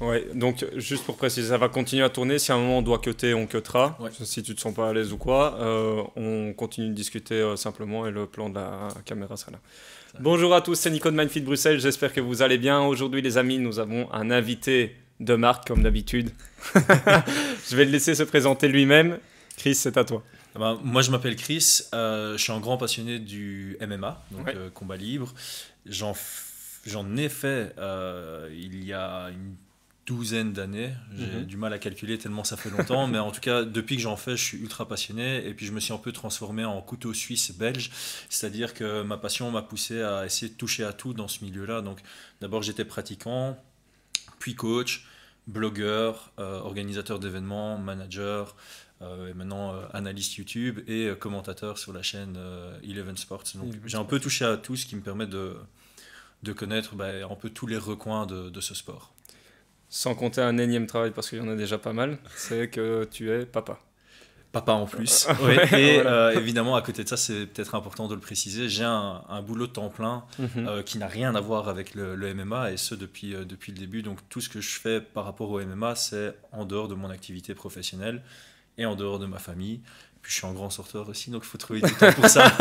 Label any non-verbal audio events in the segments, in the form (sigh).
Ouais, donc juste pour préciser, ça va continuer à tourner. Si à un moment on doit cutter, on cutera, Si tu te sens pas à l'aise ou quoi, euh, on continue de discuter euh, simplement et le plan de la caméra sera là. Bonjour à tous, c'est Nico de Mindfit Bruxelles. J'espère que vous allez bien. Aujourd'hui, les amis, nous avons un invité de marque comme d'habitude. (laughs) je vais le laisser se présenter lui-même. Chris, c'est à toi. Ah bah, moi, je m'appelle Chris. Euh, je suis un grand passionné du MMA, donc combat libre. J'en J'en ai fait il y a une douzaine d'années. J'ai mhm. du mal à calculer tellement ça fait longtemps, (laughs) mais en tout cas, depuis que j'en fais, je suis ultra passionné. Et puis, je me suis un peu transformé en couteau suisse belge, c'est-à-dire que ma passion m'a poussé à essayer de toucher à tout dans ce milieu-là. Donc, d'abord, j'étais pratiquant, puis coach, blogueur, euh, organisateur d'événements, manager. Euh, et maintenant euh, analyste YouTube et commentateur sur la chaîne Eleven Sports. Donc j'ai un peu touché à tout ce qui me permet de, de connaître bah, un peu tous les recoins de ce sport sans compter un énième travail parce qu'il y en a déjà pas mal, c'est que tu es papa. Papa en plus. (laughs) Et euh, évidemment, à côté de ça, c'est peut-être important de le préciser, j'ai un, boulot de temps plein mhm. euh, qui n'a rien à voir avec le, MMA et ce depuis, euh, depuis le début. Donc tout ce que je fais par rapport au MMA, c'est en dehors de mon activité professionnelle et en dehors de ma famille je suis un grand sorteur aussi, donc il faut trouver du temps pour ça. (laughs)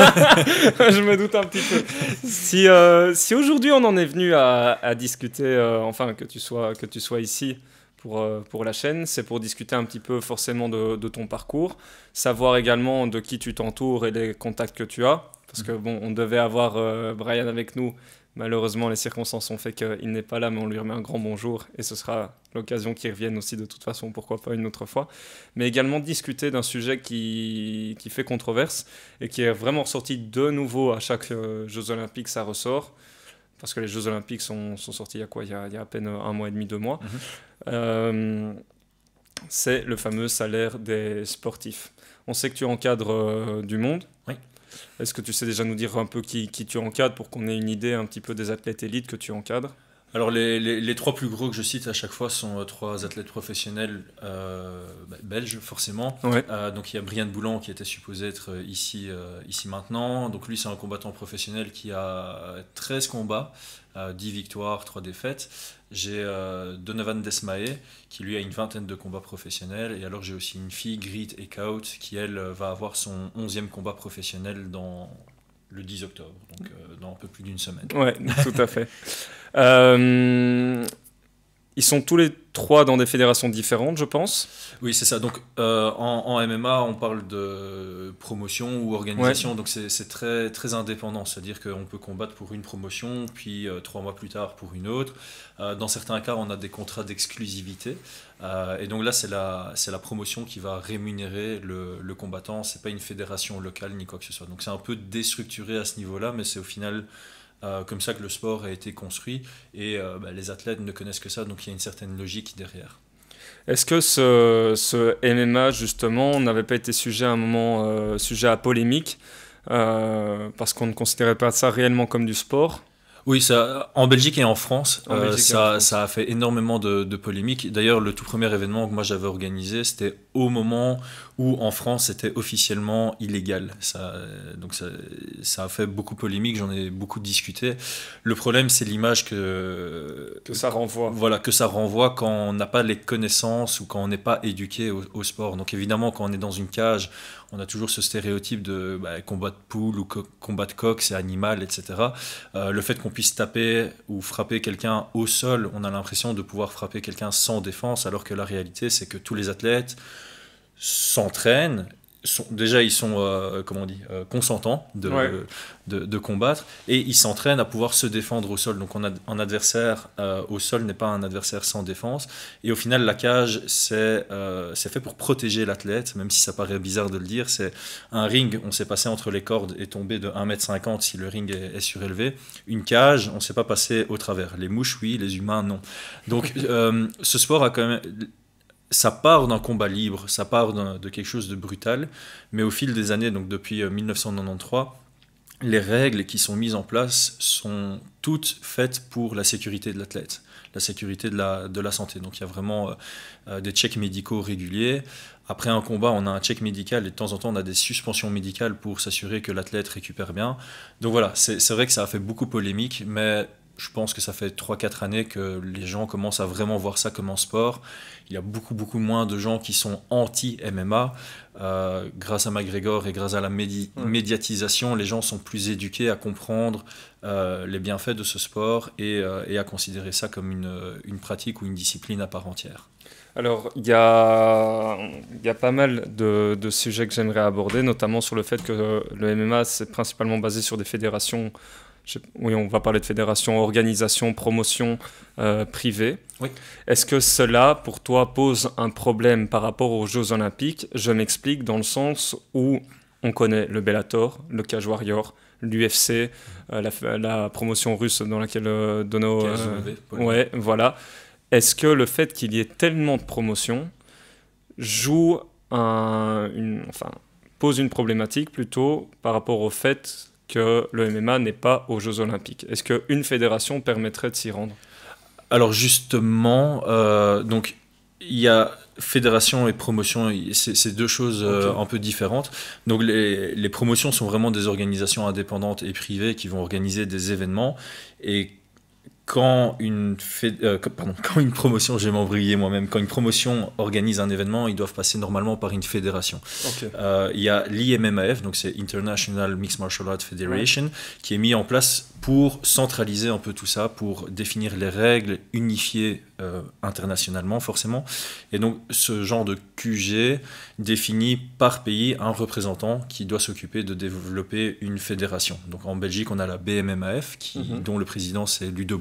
je me doute un petit peu. Si, euh, aujourd'hui on en est venu à, discuter, euh, enfin que tu sois, que tu sois ici pour, euh, pour la chaîne, c'est pour discuter un petit peu forcément de, de ton parcours, savoir également de qui tu t'entoures et les contacts que tu as. Parce que mm. bon, on devait avoir Brian avec nous Malheureusement, les circonstances ont fait qu'il n'est pas là, mais on lui remet un grand bonjour et ce sera l'occasion qu'il revienne aussi de toute façon, pourquoi pas une autre fois. Mais également discuter d'un sujet qui, fait controverse et qui est vraiment ressorti de nouveau à chaque euh, Jeux Olympiques, ça ressort. Parce que les Jeux Olympiques sont, sortis il y a quoi il y a, à peine un mois et demi, deux mois. Mhm. Euh, c'est le fameux salaire des sportifs. On sait que tu encadres euh, du monde. Oui. Est-ce que tu sais déjà nous dire un peu qui, qui tu encadres pour qu'on ait une idée un petit peu des athlètes élites que tu encadres alors les, trois plus gros que je cite à chaque fois sont euh, trois athlètes professionnels euh, bah, belges forcément. Euh, donc il y a Brian Boulan qui était supposé être ici, ici maintenant. Donc lui c'est un combattant professionnel qui a 13 combats, 10 victoires, 3 défaites. J'ai Donovan Desmae qui lui a une vingtaine de combats professionnels. Et alors j'ai aussi une fille, Grit Eckhout, qui elle va avoir son 11e combat professionnel dans le 10 octobre, donc euh, dans un peu plus d'une semaine. Ouais, tout à fait. (laughs) Euh, ils sont tous les trois dans des fédérations différentes, je pense. Oui, c'est ça. Donc euh, en, MMA, on parle de promotion ou organisation, donc c'est très, très indépendant. C'est-à-dire qu'on peut combattre pour une promotion, puis trois mois plus tard pour une autre. dans certains cas, on a des contrats d'exclusivité. Euh, et donc là, c'est la, promotion qui va rémunérer le, combattant. combattant. n'est pas une fédération locale ni quoi que ce soit. Donc c'est un peu déstructuré à ce niveau-là, mais c'est au final euh, comme ça que le sport a été construit. Et euh, bah, les athlètes ne connaissent que ça, donc il y a une certaine logique derrière. Est-ce que ce, ce, MMA, justement, n'avait pas été sujet à un moment, sujet à polémique, parce qu'on ne considérait pas ça réellement comme du sport oui, ça, en Belgique et en euh, France, ça, a fait énormément de, de polémiques. D'ailleurs, le tout premier événement que moi j'avais organisé, c'était au moment où en France c'était officiellement illégal. Ça, euh, donc ça, a fait beaucoup polémique, j'en ai beaucoup discuté. Le problème c'est l'image que, que ça renvoie. Voilà, que ça renvoie quand on n'a pas les connaissances ou quand on n'est pas éduqué au, sport. Donc évidemment quand on est dans une cage, on a toujours ce stéréotype de bah, combat de poule ou combat de coq, c'est animal, etc. Euh, le fait qu'on puisse taper ou frapper quelqu'un au sol, on a l'impression de pouvoir frapper quelqu'un sans défense, alors que la réalité c'est que tous les athlètes, s'entraînent déjà ils sont euh, comment on dit euh, consentants de, de, combattre et ils s'entraînent à pouvoir se défendre au sol donc on un adversaire euh, au sol n'est pas un adversaire sans défense et au final la cage c'est c'est fait pour protéger l'athlète même si ça paraît bizarre de le dire c'est un ring on s'est passé entre les cordes et tombé de 1m50 si le ring est, surélevé une cage on ne s'est pas passé au travers les mouches oui les humains non donc ce sport a quand même ça part d'un combat libre, ça part de quelque chose de brutal, mais au fil des années, donc depuis 1993, euh, les règles qui sont mises en place sont toutes faites pour la sécurité de l'athlète, la sécurité de la, de la santé. Donc il y a vraiment euh, euh, des checks médicaux réguliers. Après un combat, on a un check médical et de temps en temps, on a des suspensions médicales pour s'assurer que l'athlète récupère bien. Donc voilà, c'est vrai que ça a fait beaucoup polémique, mais je pense que ça fait 3-4 années que les gens commencent à vraiment voir ça comme un sport. Il y a beaucoup, beaucoup moins de gens qui sont anti-MMA. Euh, grâce à McGregor et grâce à la médiatisation, les gens sont plus éduqués à comprendre euh, les bienfaits de ce sport et, euh, à considérer ça comme une, pratique ou une discipline à part entière. Alors, il y a, pas mal de, de sujets que j'aimerais aborder, notamment sur le fait que le MMA, c'est principalement basé sur des fédérations oui, on va parler de fédération, organisation, promotion euh, privée. Oui. Est-ce que cela, pour toi, pose un problème par rapport aux Jeux Olympiques Je m'explique dans le sens où on connaît le Bellator, le Cage Warrior, l'UFC, euh, la, promotion russe dans laquelle euh, Dono. Euh, ouais, voilà. Est-ce que le fait qu'il y ait tellement de promotions joue un, enfin, pose une problématique plutôt par rapport au fait que le MMA n'est pas aux Jeux Olympiques. Est-ce qu'une fédération permettrait de s'y rendre Alors justement, euh, donc il y a fédération et promotion, c'est deux choses euh, un peu différentes. Donc les, les, promotions sont vraiment des organisations indépendantes et privées qui vont organiser des événements. Et quand une, euh, (laughs) quand une promotion, j'ai moi-même, quand une promotion organise un événement, ils doivent passer normalement par une fédération. Euh, il y a l'IMMAF, donc c'est International Mixed Martial Arts Federation, qui est mis en place pour centraliser un peu tout ça, pour définir les règles, unifiées euh, internationalement forcément. Et donc ce genre de QG définit par pays un représentant qui doit s'occuper de développer une fédération. Donc en Belgique, on a la BMMAF, qui, mhm. dont le président c'est Ludo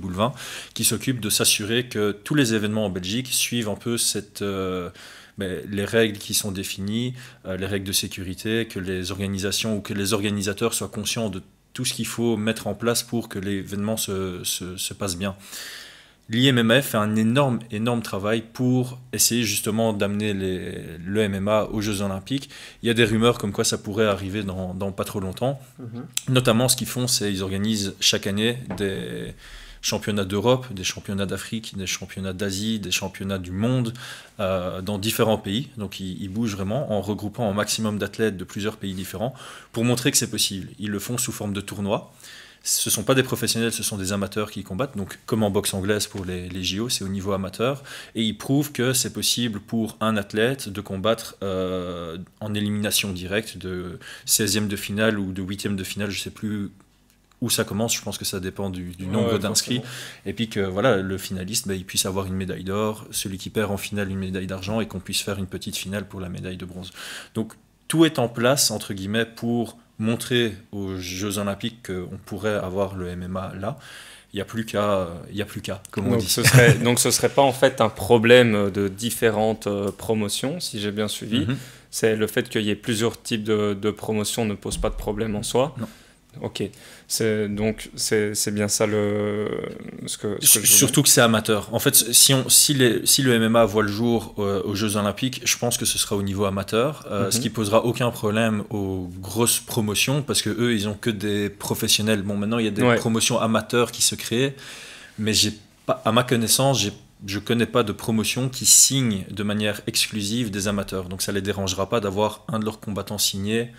qui s'occupe de s'assurer que tous les événements en Belgique suivent un peu cette... Euh, ben, les règles qui sont définies, euh, les règles de sécurité, que les organisations ou que les organisateurs soient conscients de tout ce qu'il faut mettre en place pour que l'événement se, passe bien. L'IMMF fait un énorme, énorme travail pour essayer justement d'amener le MMA aux Jeux Olympiques. Il y a des rumeurs comme quoi ça pourrait arriver dans, pas trop longtemps. Mhm. Notamment, ce qu'ils font, c'est qu'ils organisent chaque année des, championnats d'Europe, des championnats d'Afrique, des championnats d'Asie, des championnats du monde euh, dans différents pays. Donc ils, bougent vraiment en regroupant un maximum d'athlètes de plusieurs pays différents pour montrer que c'est possible. Ils le font sous forme de tournois. Ce ne sont pas des professionnels, ce sont des amateurs qui combattent. Donc, comme en boxe anglaise pour les, JO, c'est au niveau amateur. Et ils prouvent que c'est possible pour un athlète de combattre euh, en élimination directe de 16e de finale ou de 8e de finale, je ne sais plus où ça commence, je pense que ça dépend du, nombre d'inscrits, et puis que voilà, le finaliste, bah, il puisse avoir une médaille d'or, celui qui perd en finale une médaille d'argent, et qu'on puisse faire une petite finale pour la médaille de bronze. Donc tout est en place, entre guillemets, pour montrer aux Jeux Olympiques qu'on pourrait avoir le MMA là il n'y a plus qu'à, il a plus qu'à, comme on donc, dit. Ce serait, (laughs) donc ce serait pas en fait un problème de différentes euh, promotions, si j'ai bien suivi. Mhm. C'est le fait qu'il y ait plusieurs types de, de promotions ne pose pas de problème en soi. Ok. Donc, c'est bien ça le. Ce que, Surtout que c'est amateur. En fait, si, on, si, si, le MMA voit le jour euh, aux Jeux Olympiques, je pense que ce sera au niveau amateur, euh, mhm. ce qui posera aucun problème aux grosses promotions, parce que eux, ils ont que des professionnels. Bon, maintenant, il y a des promotions amateurs qui se créent, mais à ma connaissance, je ne connais pas de promotion qui signe de manière exclusive des amateurs. Donc ça les dérangera pas d'avoir un de leurs combattants signé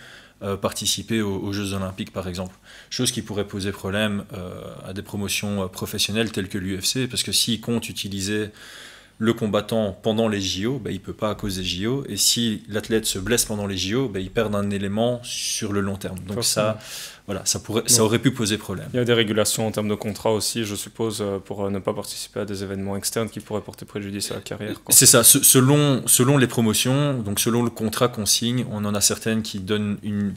euh, participer aux, Jeux Olympiques, par exemple. Chose qui pourrait poser problème euh, à des promotions euh, professionnelles telles que l'UFC, parce que s'ils comptent utiliser le combattant pendant les JO, ben, il ne peut pas à cause des JO. Et si l'athlète se blesse pendant les JO, ben, il perd un élément sur le long terme. Donc ça, voilà, ça, pourrait, ça aurait pu poser problème. Il y a des régulations en termes de contrat aussi, je suppose, euh, pour euh, ne pas participer à des événements externes qui pourraient porter préjudice à la carrière. C'est ça. Selon, selon les promotions, donc selon le contrat qu'on signe, on en a certaines qui donnent une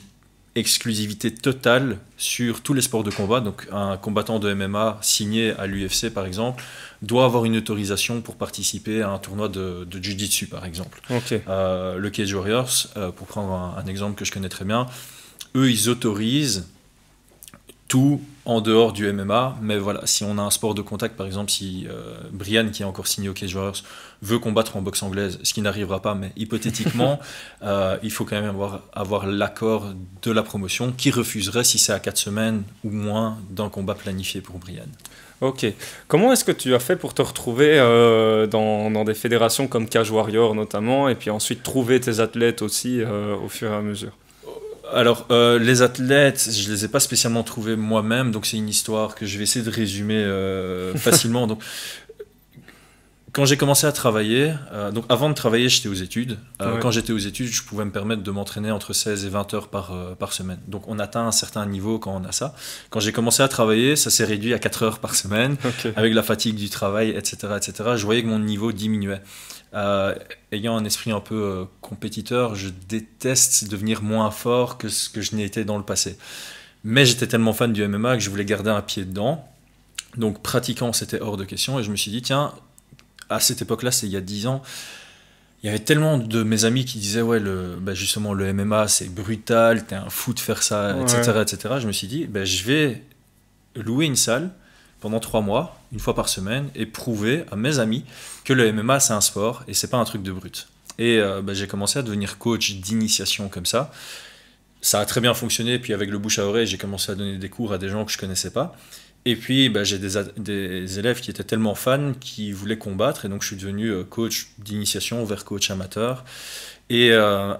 exclusivité totale sur tous les sports de combat. Donc un combattant de MMA signé à l'UFC par exemple doit avoir une autorisation pour participer à un tournoi de, de par exemple. Euh, le Cage Warriors, euh, pour prendre un, exemple que je connais très bien, eux ils autorisent tout en dehors du MMA. Mais voilà, si on a un sport de contact, par exemple, si Brianne, euh, Brian, qui est encore signé au Cage Warriors, veut combattre en boxe anglaise, ce qui n'arrivera pas, mais hypothétiquement, (laughs) euh, il faut quand même avoir, l'accord de la promotion qui refuserait si c'est à quatre semaines ou moins d'un combat planifié pour Brian. Ok. Comment est-ce que tu as fait pour te retrouver euh, dans, des fédérations comme Cage Warrior notamment, et puis ensuite trouver tes athlètes aussi au fur et à mesure alors, euh, les athlètes, je ne les ai pas spécialement trouvés moi-même, donc c'est une histoire que je vais essayer de résumer euh, (laughs) facilement. quand j'ai commencé à travailler, euh, donc avant de travailler, j'étais aux études. Quand j'étais aux études, je pouvais me permettre de m'entraîner entre 16 et 20 heures par, semaine. Donc on atteint un certain niveau quand on a ça. Quand j'ai commencé à travailler, ça s'est réduit à 4 heures par semaine, (laughs) avec la fatigue du travail, etc., etc. Je voyais que mon niveau diminuait. Euh, ayant un esprit un peu euh, compétiteur, je déteste devenir moins fort que ce que je n'ai été dans le passé. Mais j'étais tellement fan du MMA que je voulais garder un pied dedans. Donc pratiquant, c'était hors de question. Et je me suis dit, tiens, à cette époque-là, c'est il y a 10 ans, il y avait tellement de mes amis qui disaient, ouais, le, bah, justement, le MMA, c'est brutal, t'es un fou de faire ça, etc., etc. Je me suis dit, ben je vais louer une salle pendant trois mois, une fois par semaine, et prouver à mes amis que le MMA c'est un sport et c'est pas un truc de brut. Et euh, bah, j'ai commencé à devenir coach d'initiation comme ça. Ça a très bien fonctionné, puis avec le bouche à oreille, j'ai commencé à donner des cours à des gens que je connaissais pas. Et puis bah, j'ai des, élèves qui étaient tellement fans qui voulaient combattre, et donc je suis devenu euh, coach d'initiation vers coach amateur. Et euh,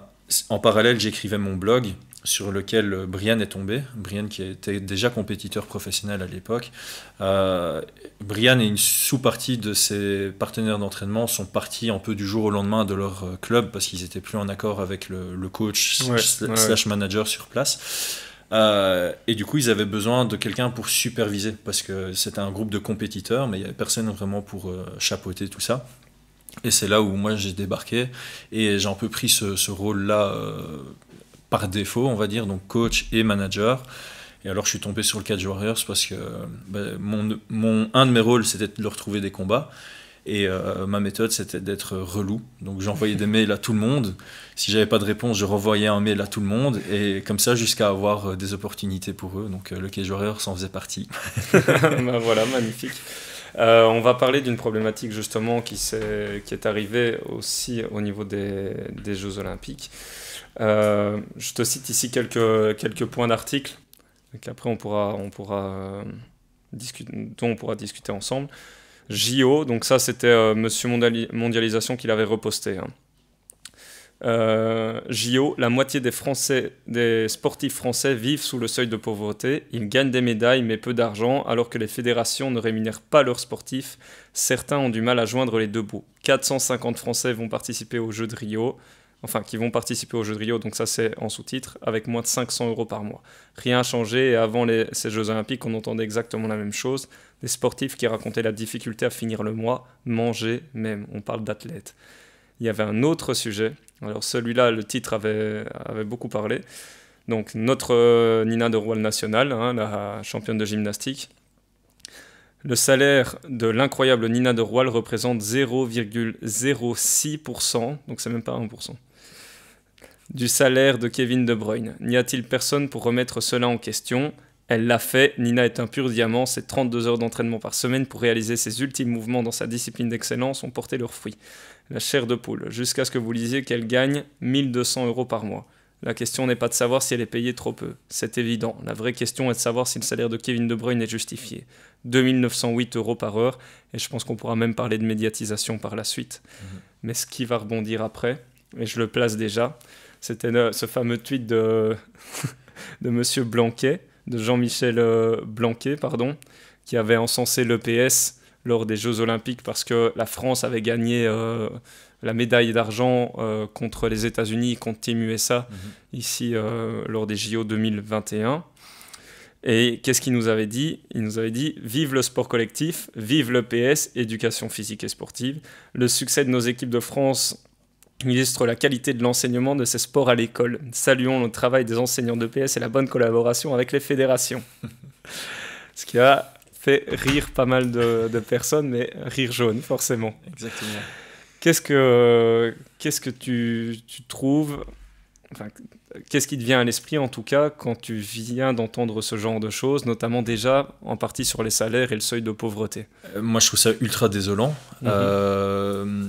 en parallèle, j'écrivais mon blog sur lequel euh, Brian est tombé, Brian qui était déjà compétiteur professionnel à l'époque. Euh, Brian et une sous-partie de ses partenaires d'entraînement sont partis un peu du jour au lendemain de leur euh, club parce qu'ils n'étaient plus en accord avec le, coach slash manager sur place. et du coup, ils avaient besoin de quelqu'un pour superviser parce que c'était un groupe de compétiteurs, mais il n'y avait personne vraiment pour chapeauter tout ça. Et c'est là où moi j'ai débarqué et j'ai un peu pris ce, ce rôle-là par défaut, on va dire, donc coach et manager. Et alors, je suis tombé sur le Cage Warriors parce que bah, mon, un de mes rôles, c'était de leur trouver des combats. Et euh, ma méthode, c'était d'être relou. Donc, j'envoyais des (laughs) mails à tout le monde. Si j'avais pas de réponse, je renvoyais un mail à tout le monde. Et comme ça, jusqu'à avoir euh, des opportunités pour eux. Donc, euh, le Cage Warriors en faisait partie. (laughs) Ben voilà, magnifique. on va parler d'une problématique justement qui, est, qui est arrivée aussi au niveau des, des Jeux Olympiques. Euh, je te cite ici quelques, points d'article on pourra, on pourra, euh, dont on pourra discuter ensemble. JO, donc ça c'était euh, Monsieur Mondialisation qui l'avait reposté. Hein. JO, la moitié des, Français, des sportifs français vivent sous le seuil de pauvreté. Ils gagnent des médailles mais peu d'argent, alors que les fédérations ne rémunèrent pas leurs sportifs. Certains ont du mal à joindre les deux bouts. 450 Français vont participer aux Jeux de Rio, enfin qui vont participer aux Jeux de Rio, donc ça c'est en sous-titre, avec moins de 500 euros par mois. Rien a changé, et avant ces Jeux Olympiques, on entendait exactement la même chose, des sportifs qui racontaient la difficulté à finir le mois, manger même, on parle d'athlètes. Il y avait un autre sujet, alors celui-là, le titre avait, beaucoup parlé, donc notre euh, Nina de Royal Nationale, hein, la championne de gymnastique, le salaire de l'incroyable Nina de Roual représente 0,06%, donc c'est même pas 1% du salaire de Kevin De Bruyne. N'y a-t-il personne pour remettre cela en question Elle l'a fait, Nina est un pur diamant, ses 32 heures d'entraînement par semaine pour réaliser ses ultimes mouvements dans sa discipline d'excellence ont porté leurs fruits. La chair de poule, jusqu'à ce que vous lisiez qu'elle gagne 1200 euros par mois. La question n'est pas de savoir si elle est payée trop peu, c'est évident. La vraie question est de savoir si le salaire de Kevin De Bruyne est justifié. 2908 euros par heure, et je pense qu'on pourra même parler de médiatisation par la suite. Mmh. Mais ce qui va rebondir après, et je le place déjà, c'était ce fameux tweet (laughs) de, Monsieur Blanquet, de Jean-Michel euh, Blanquet, pardon, qui avait encensé l'EPS lors des Jeux Olympiques parce que la France avait gagné euh, la médaille d'argent euh, contre les États-Unis, contre Team USA, mhm. ici lors des JO 2021. Et qu'est-ce qu'il nous avait dit Il nous avait dit Vive le sport collectif, vive l'EPS, éducation physique et sportive. Le succès de nos équipes de France illustre la qualité de l'enseignement de ces sports à l'école. Saluons le travail des enseignants de PS et la bonne collaboration avec les fédérations. (laughs) Ce qui a fait rire pas mal de, personnes, mais rire jaune, forcément. Exactement. Qu'est-ce que, qu'est-ce que tu, trouves, enfin, qu'est-ce qui te vient à l'esprit en tout cas quand tu viens d'entendre ce genre de choses, notamment déjà en partie sur les salaires et le seuil de pauvreté euh, Moi je trouve ça ultra désolant. Mhm. Euh,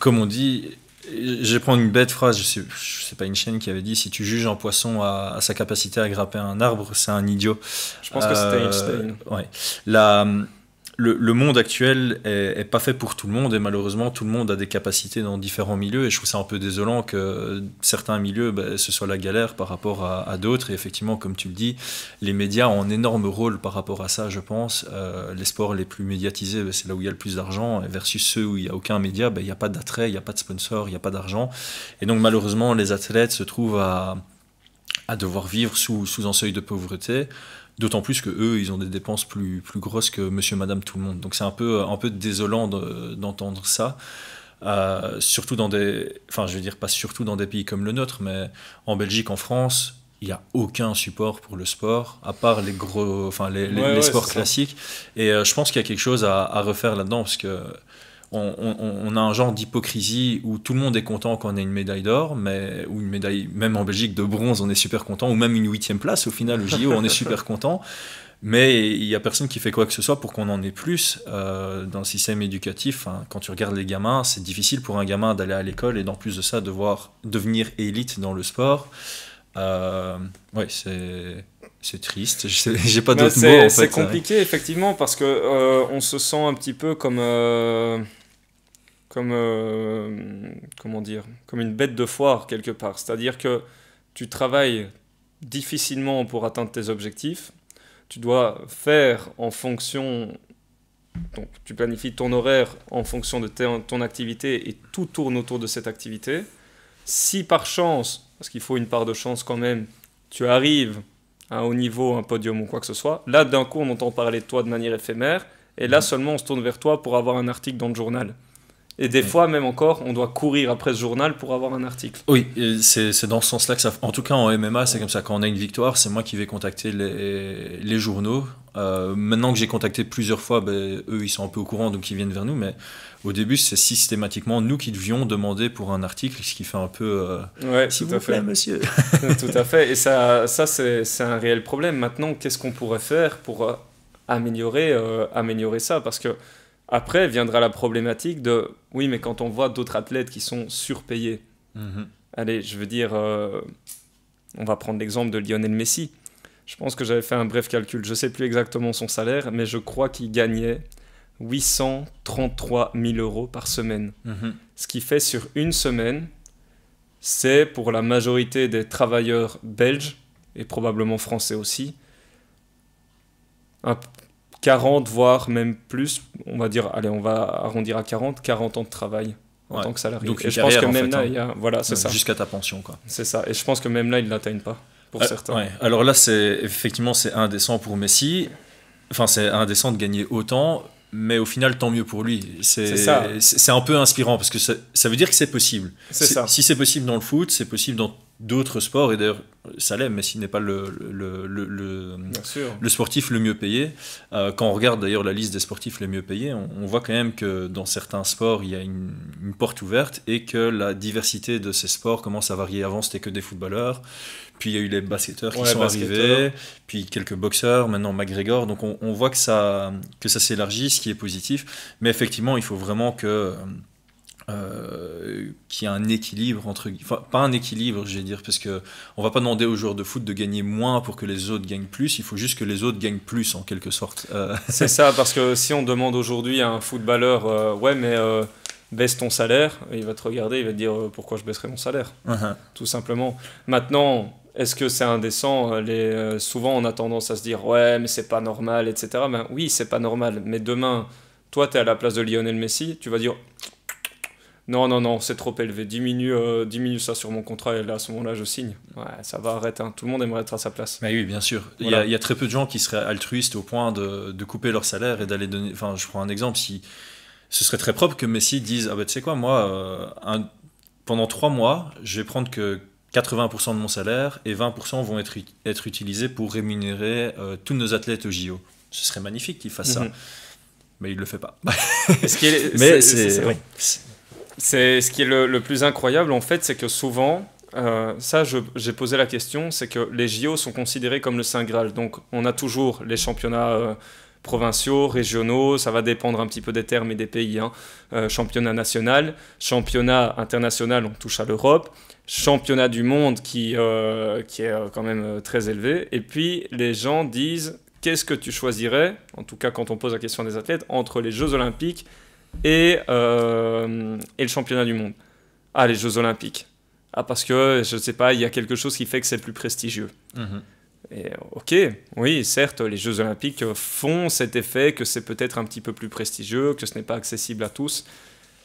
comme on dit, je vais prendre une bête phrase, je sais, je sais pas une chaîne qui avait dit si tu juges un poisson à, sa capacité à grapper un arbre, c'est un idiot. Je pense que c'était euh, Einstein. Ouais. La, le, monde actuel est, pas fait pour tout le monde et malheureusement tout le monde a des capacités dans différents milieux et je trouve ça un peu désolant que certains milieux ben, ce soit la galère par rapport à, d'autres et effectivement comme tu le dis les médias ont un énorme rôle par rapport à ça je pense euh, les sports les plus médiatisés ben, c'est là où il y a le plus d'argent versus ceux où il n'y a aucun média ben, il n'y a pas d'attrait il n'y a pas de sponsor il n'y a pas d'argent et donc malheureusement les athlètes se trouvent à, devoir vivre sous, sous un seuil de pauvreté D'autant plus que eux, ils ont des dépenses plus, plus grosses que monsieur, madame, tout le monde. Donc c'est un peu, un peu désolant d'entendre ça. Euh, surtout dans des. Enfin, je veux dire, pas surtout dans des pays comme le nôtre, mais en Belgique, en France, il n'y a aucun support pour le sport, à part les, gros, enfin, les, sports classiques. Et euh, je pense qu'il y a quelque chose à, à refaire là-dedans, parce que on, a un genre d'hypocrisie où tout le monde est content qu'on ait une médaille d'or, mais ou une médaille, même en Belgique, de bronze, on est super content, ou même une huitième place au final au JO, on est super content. Mais il n'y a personne qui fait quoi que ce soit pour qu'on en ait plus euh, dans le système éducatif. Hein. quand tu regardes les gamins, c'est difficile pour un gamin d'aller à l'école et en plus de ça, devoir devenir élite dans le sport. Euh, ouais, c'est c'est triste, (laughs) j'ai pas d'autres mots C'est hein. compliqué effectivement parce que euh, on se sent un petit peu comme euh, comme euh, comment dire, comme une bête de foire quelque part, c'est-à-dire que tu travailles difficilement pour atteindre tes objectifs, tu dois faire en fonction donc tu planifies ton horaire en fonction de ton activité et tout tourne autour de cette activité. Si par chance, parce qu'il faut une part de chance quand même, tu arrives un haut niveau, un podium ou quoi que ce soit. Là, d'un coup, on entend parler de toi de manière éphémère, et là mmh. seulement, on se tourne vers toi pour avoir un article dans le journal. Et des fois, même encore, on doit courir après ce journal pour avoir un article. Oui, c'est dans ce sens-là que ça. En tout cas, en MMA, c'est comme ça. Quand on a une victoire, c'est moi qui vais contacter les, journaux. Euh, maintenant que j'ai contacté plusieurs fois, ben, eux, ils sont un peu au courant, donc ils viennent vers nous. Mais au début, c'est systématiquement nous qui devions demander pour un article, ce qui fait un peu. Euh, ouais, S'il vous à plaît, monsieur. (laughs) tout à fait. Et ça, ça c'est un réel problème. Maintenant, qu'est-ce qu'on pourrait faire pour euh, améliorer, améliorer ça Parce que après viendra la problématique de oui, mais quand on voit d'autres athlètes qui sont surpayés, mhm. allez, je veux dire, euh, on va prendre l'exemple de Lionel Messi. Je pense que j'avais fait un bref calcul, je sais plus exactement son salaire, mais je crois qu'il gagnait 833 000 euros par semaine. Mhm. Ce qui fait sur une semaine, c'est pour la majorité des travailleurs belges, et probablement français aussi, un, 40, voire même plus, on va dire, allez, on va arrondir à 40, 40 ans de travail en tant que salarié. Donc, je pense que même là, hein. il voilà, c'est ça. Jusqu'à ta pension, quoi. C'est ça. Et je pense que même là, il n'atteignent pas pour euh, certains. Alors là, c'est effectivement, c'est indécent pour Messi. Enfin, c'est indécent de gagner autant, mais au final, tant mieux pour lui. C'est un peu inspirant parce que ça, veut dire que c'est possible. Si c'est possible dans le foot, c'est possible dans d'autres sports, et d'ailleurs mais s'il n'est pas le, le, le, sportif le mieux payé. Euh, quand on regarde d'ailleurs la liste des sportifs les mieux payés, on, voit quand même que dans certains sports, il y a une, porte ouverte et que la diversité de ces sports commence à varier. Avant, c'était que des footballeurs, puis il y a eu les basketteurs qui sont arrivés, puis quelques boxeurs, maintenant McGregor. Donc on, voit que ça, que ça s'élargit, ce qui est positif. Mais effectivement, il faut vraiment que... Euh, euh, qu'il qui a un équilibre entre pas un équilibre je vais dire parce que on va pas demander aux joueurs de foot de gagner moins pour que les autres gagnent plus il faut juste que les autres gagnent plus en quelque sorte euh. (laughs) c'est ça parce que si on demande aujourd'hui à un footballeur euh, ouais mais baisse ton salaire il va te regarder il va te dire pourquoi je baisserai mon salaire uh-huh. tout simplement maintenant est-ce que c'est indécent les, souvent on a tendance à se dire ouais mais c'est pas normal etc ben oui c'est pas normal mais demain toi tu es à la place de Lionel Messi tu vas dire non, non, non, c'est trop élevé. Diminue, euh, diminue ça sur mon contrat et là, à ce moment-là, je signe. Ouais, ça va, arrêter, hein. Tout le monde aimerait être à sa place. Mais oui, bien sûr. Il, y a, très peu de gens qui seraient altruistes au point de, de couper leur salaire et d'aller donner. Enfin, je prends un exemple. Si ce serait très propre que Messi dise Ah ben, tu sais quoi, moi, euh, pendant trois mois, je vais prendre que 80% de mon salaire et 20% vont être, être utilisés pour rémunérer euh, tous nos athlètes au JO. Ce serait magnifique qu'il fasse mhm. ça. Mais il le fait pas. ce est... (laughs) Mais c'est. C'est ce qui est le, plus incroyable en fait, c'est que souvent, euh, ça j'ai posé la question, c'est que les JO sont considérés comme le Saint Graal. Donc on a toujours les championnats euh, provinciaux, régionaux, ça va dépendre un petit peu des termes et des pays. Hein. Euh, championnat national, championnat international, on touche à l'Europe, championnat du monde qui, qui est quand même très élevé. Et puis les gens disent, qu'est-ce que tu choisirais, en tout cas quand on pose la question des athlètes, entre les Jeux olympiques et, euh, et le championnat du monde. Ah, les Jeux Olympiques. Ah, parce que, je ne sais pas, il y a quelque chose qui fait que c'est plus prestigieux. Mhm. Euh, ok, oui, certes, les Jeux Olympiques font cet effet que c'est peut-être un petit peu plus prestigieux, que ce n'est pas accessible à tous.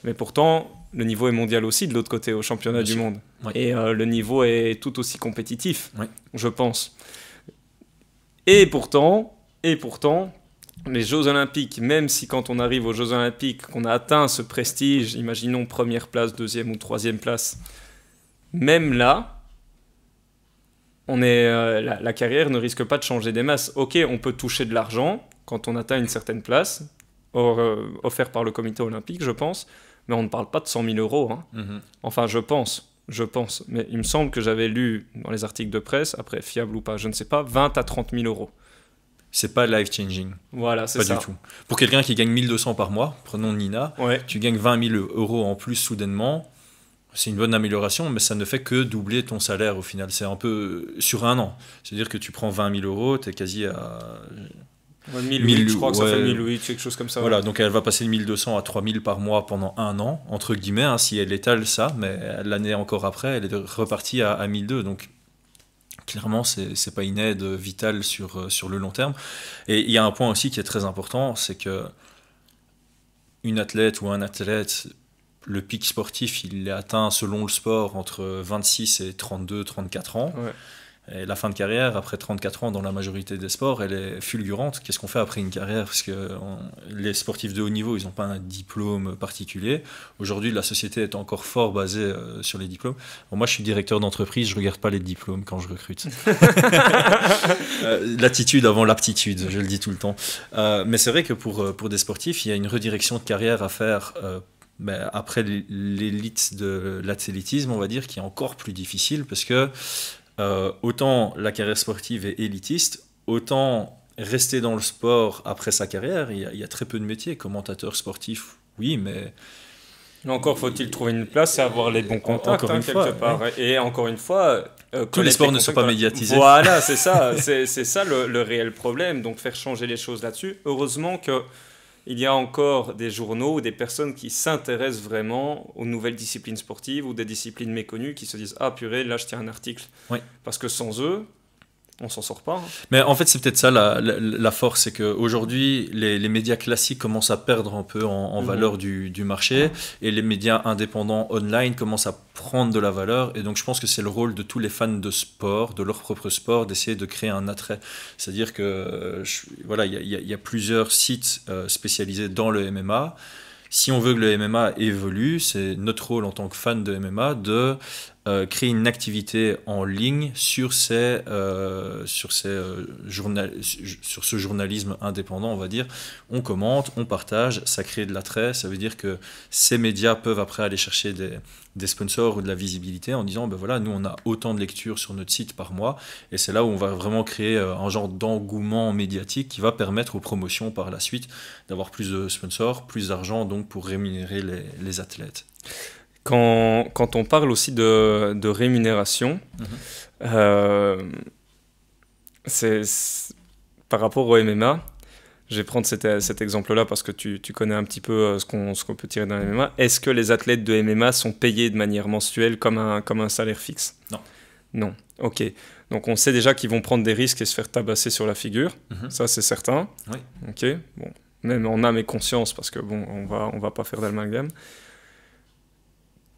Mais pourtant, le niveau est mondial aussi de l'autre côté, au championnat du monde. Et euh, le niveau est tout aussi compétitif, je pense. Et pourtant, et pourtant, les Jeux Olympiques, même si quand on arrive aux Jeux Olympiques, qu'on a atteint ce prestige, imaginons première place, deuxième ou troisième place, même là, on est, euh, la, carrière ne risque pas de changer des masses. Ok, on peut toucher de l'argent quand on atteint une certaine place, or, euh, offert par le comité olympique, je pense, mais on ne parle pas de 100 000 euros. Hein. Mhm. Enfin, je pense, je pense, mais il me semble que j'avais lu dans les articles de presse, après fiable ou pas, je ne sais pas, 20 à 30 000 euros c'est pas life changing. Voilà, c'est ça. Pas du tout. Pour quelqu'un qui gagne 1200 par mois, prenons Nina, tu gagnes 20 000 euros en plus soudainement. C'est une bonne amélioration, mais ça ne fait que doubler ton salaire au final. C'est un peu sur un an. C'est-à-dire que tu prends 20 000 euros, tu es quasi à. 1000, je crois que ça fait quelque chose comme ça. Voilà, donc elle va passer de 1200 à 3000 par mois pendant un an, entre guillemets, hein, si elle étale ça, mais l'année encore après, elle est repartie à, 1200, Donc Clairement, c'est pas une aide vitale sur, euh, sur le long terme. Et il y a un point aussi qui est très important, c'est que une athlète ou un athlète, le pic sportif, il est atteint selon le sport entre 26 et 32, 34 ans. Et la fin de carrière, après 34 ans, dans la majorité des sports, elle est fulgurante. Qu'est-ce qu'on fait après une carrière Parce que les sportifs de haut niveau, ils n'ont pas un diplôme particulier. Aujourd'hui, la société est encore fort basée euh, sur les diplômes. moi, je suis directeur d'entreprise, je ne regarde pas les diplômes quand je recrute. (laughs) Euh, l'attitude avant l'aptitude, je le dis tout le temps. Euh, mais c'est vrai que pour, pour des sportifs, il y a une redirection de carrière à faire. Ben, après l'élite de l'athlétisme, on va dire, qui est encore plus difficile parce que euh, autant la carrière sportive est élitiste, autant rester dans le sport après sa carrière, il y, a, très peu de métiers. Commentateur sportif, oui, mais... encore faut-il trouver une place et avoir les bons contacts, hein, quelque fois, Et encore une fois... que euh, les sports ne soient pas médiatisés. Voilà, c'est ça, (laughs) c'est ça le réel problème. Donc faire changer les choses là-dessus. Heureusement que il y a encore des journaux ou des personnes qui s'intéressent vraiment aux nouvelles disciplines sportives ou des disciplines méconnues qui se disent Ah purée, là je tiens un article. Parce que sans eux, on s'en sort pas. Hein. Mais en fait, c'est peut-être ça la, force, c'est qu'aujourd'hui, les, les médias classiques commencent à perdre un peu en, mhm. valeur du, marché, et les médias indépendants online commencent à prendre de la valeur, et donc je pense que c'est le rôle de tous les fans de sport, de leur propre sport, d'essayer de créer un attrait. C'est-à-dire que, euh, voilà, il y, a plusieurs sites euh, spécialisés dans le MMA si on veut que le MMA évolue, c'est notre rôle en tant que fan de MMA de euh, créer une activité en ligne sur, ces, euh, sur, ces, euh, sur ce journalisme indépendant, on va dire. On commente, on partage, ça crée de l'attrait, ça veut dire que ces médias peuvent après aller chercher des, sponsors ou de la visibilité en disant, ben voilà, nous on a autant de lectures sur notre site par mois, et c'est là où on va vraiment créer un genre d'engouement médiatique qui va permettre aux promotions par la suite d'avoir plus de sponsors, plus d'argent donc pour rémunérer les, les athlètes. Quand, quand, on parle aussi de, rémunération, mhm. euh, c'est par rapport au MMA, je vais prendre cet, cet exemple-là parce que tu, tu, connais un petit peu euh, ce qu'on peut tirer d'un MMA. Est-ce que les athlètes de MMA sont payés de manière mensuelle comme un, comme un salaire fixe Non. Non, ok. Donc on sait déjà qu'ils vont prendre des risques et se faire tabasser sur la figure, mhm. ça c'est certain. Oui. Ok, bon, même en âme et conscience parce que bon, on va, on va pas faire d'amalgame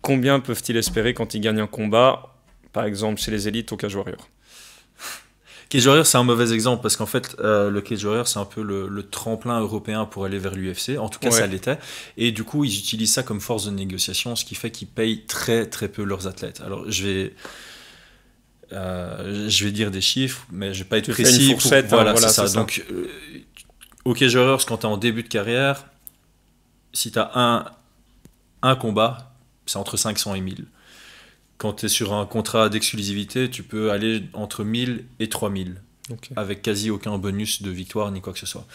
combien peuvent-ils espérer quand ils gagnent un combat, par exemple chez les élites au Cage Warrior Cage Warrior, c'est un mauvais exemple parce qu'en fait, euh, le Cage Warrior, c'est un peu le, tremplin européen pour aller vers l'UFC. En tout cas, ça l'était. Et du coup, ils utilisent ça comme force de négociation, ce qui fait qu'ils payent très très peu leurs athlètes. Alors, je vais. Euh, je vais dire des chiffres, mais je vais pas être précis. Hein, voilà, c'est ça. Donc, euh, au Cage quand tu es en début de carrière, si tu as un, un combat, c'est entre 500 et 1000. Quand tu es sur un contrat d'exclusivité, tu peux aller entre 1000 et 3000, avec quasi aucun bonus de victoire ni quoi que ce soit.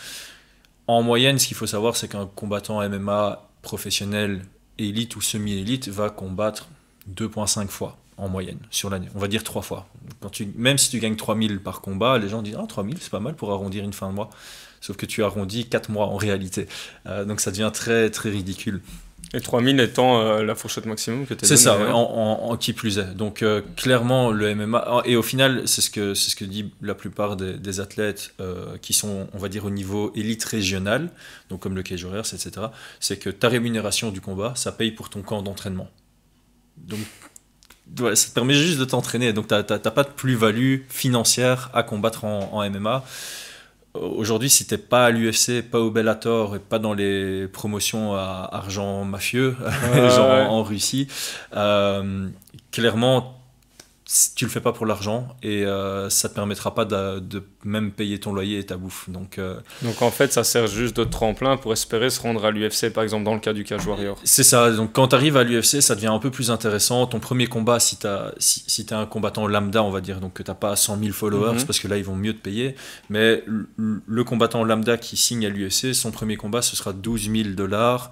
En moyenne, ce qu'il faut savoir, c'est qu'un combattant MMA professionnel, élite ou semi-élite, va combattre 2,5 fois en moyenne sur l'année. On va dire 3 fois. même si tu gagnes 3000 par combat, les gens disent Ah, 3000, c'est pas mal pour arrondir une fin de mois. Sauf que tu arrondis 4 mois en réalité. Euh, donc ça devient très, très ridicule. Et 3000 étant euh, la fourchette maximum que tu C'est ça, hein. en, qui plus est. Donc euh, clairement, le MMA, et au final, c'est ce que, c'est ce que dit la plupart des, athlètes euh, qui sont, on va dire, au niveau élite régional, donc comme le cage horaire, etc., c'est que ta rémunération du combat, ça paye pour ton camp d'entraînement. Donc ça te permet juste de t'entraîner, donc tu n'as pas de plus-value financière à combattre en, en MMA aujourd'hui, si t'es pas à l'UFC, pas au Bellator et pas dans les promotions à argent mafieux, (laughs) en Russie, euh, clairement, tu le fais pas pour l'argent et euh, ça te permettra pas de, même payer ton loyer et ta bouffe. Donc, euh, donc en fait, ça sert juste de tremplin pour espérer se rendre à l'UFC, par exemple, dans le cas du Cage Warrior. C'est ça. Donc quand tu arrives à l'UFC, ça devient un peu plus intéressant. Ton premier combat, si tu si, es un combattant lambda, on va dire, donc que t'as pas 100 000 followers, mhm. parce que là, ils vont mieux te payer. Mais le combattant lambda qui signe à l'UFC, son premier combat, ce sera 12 000 dollars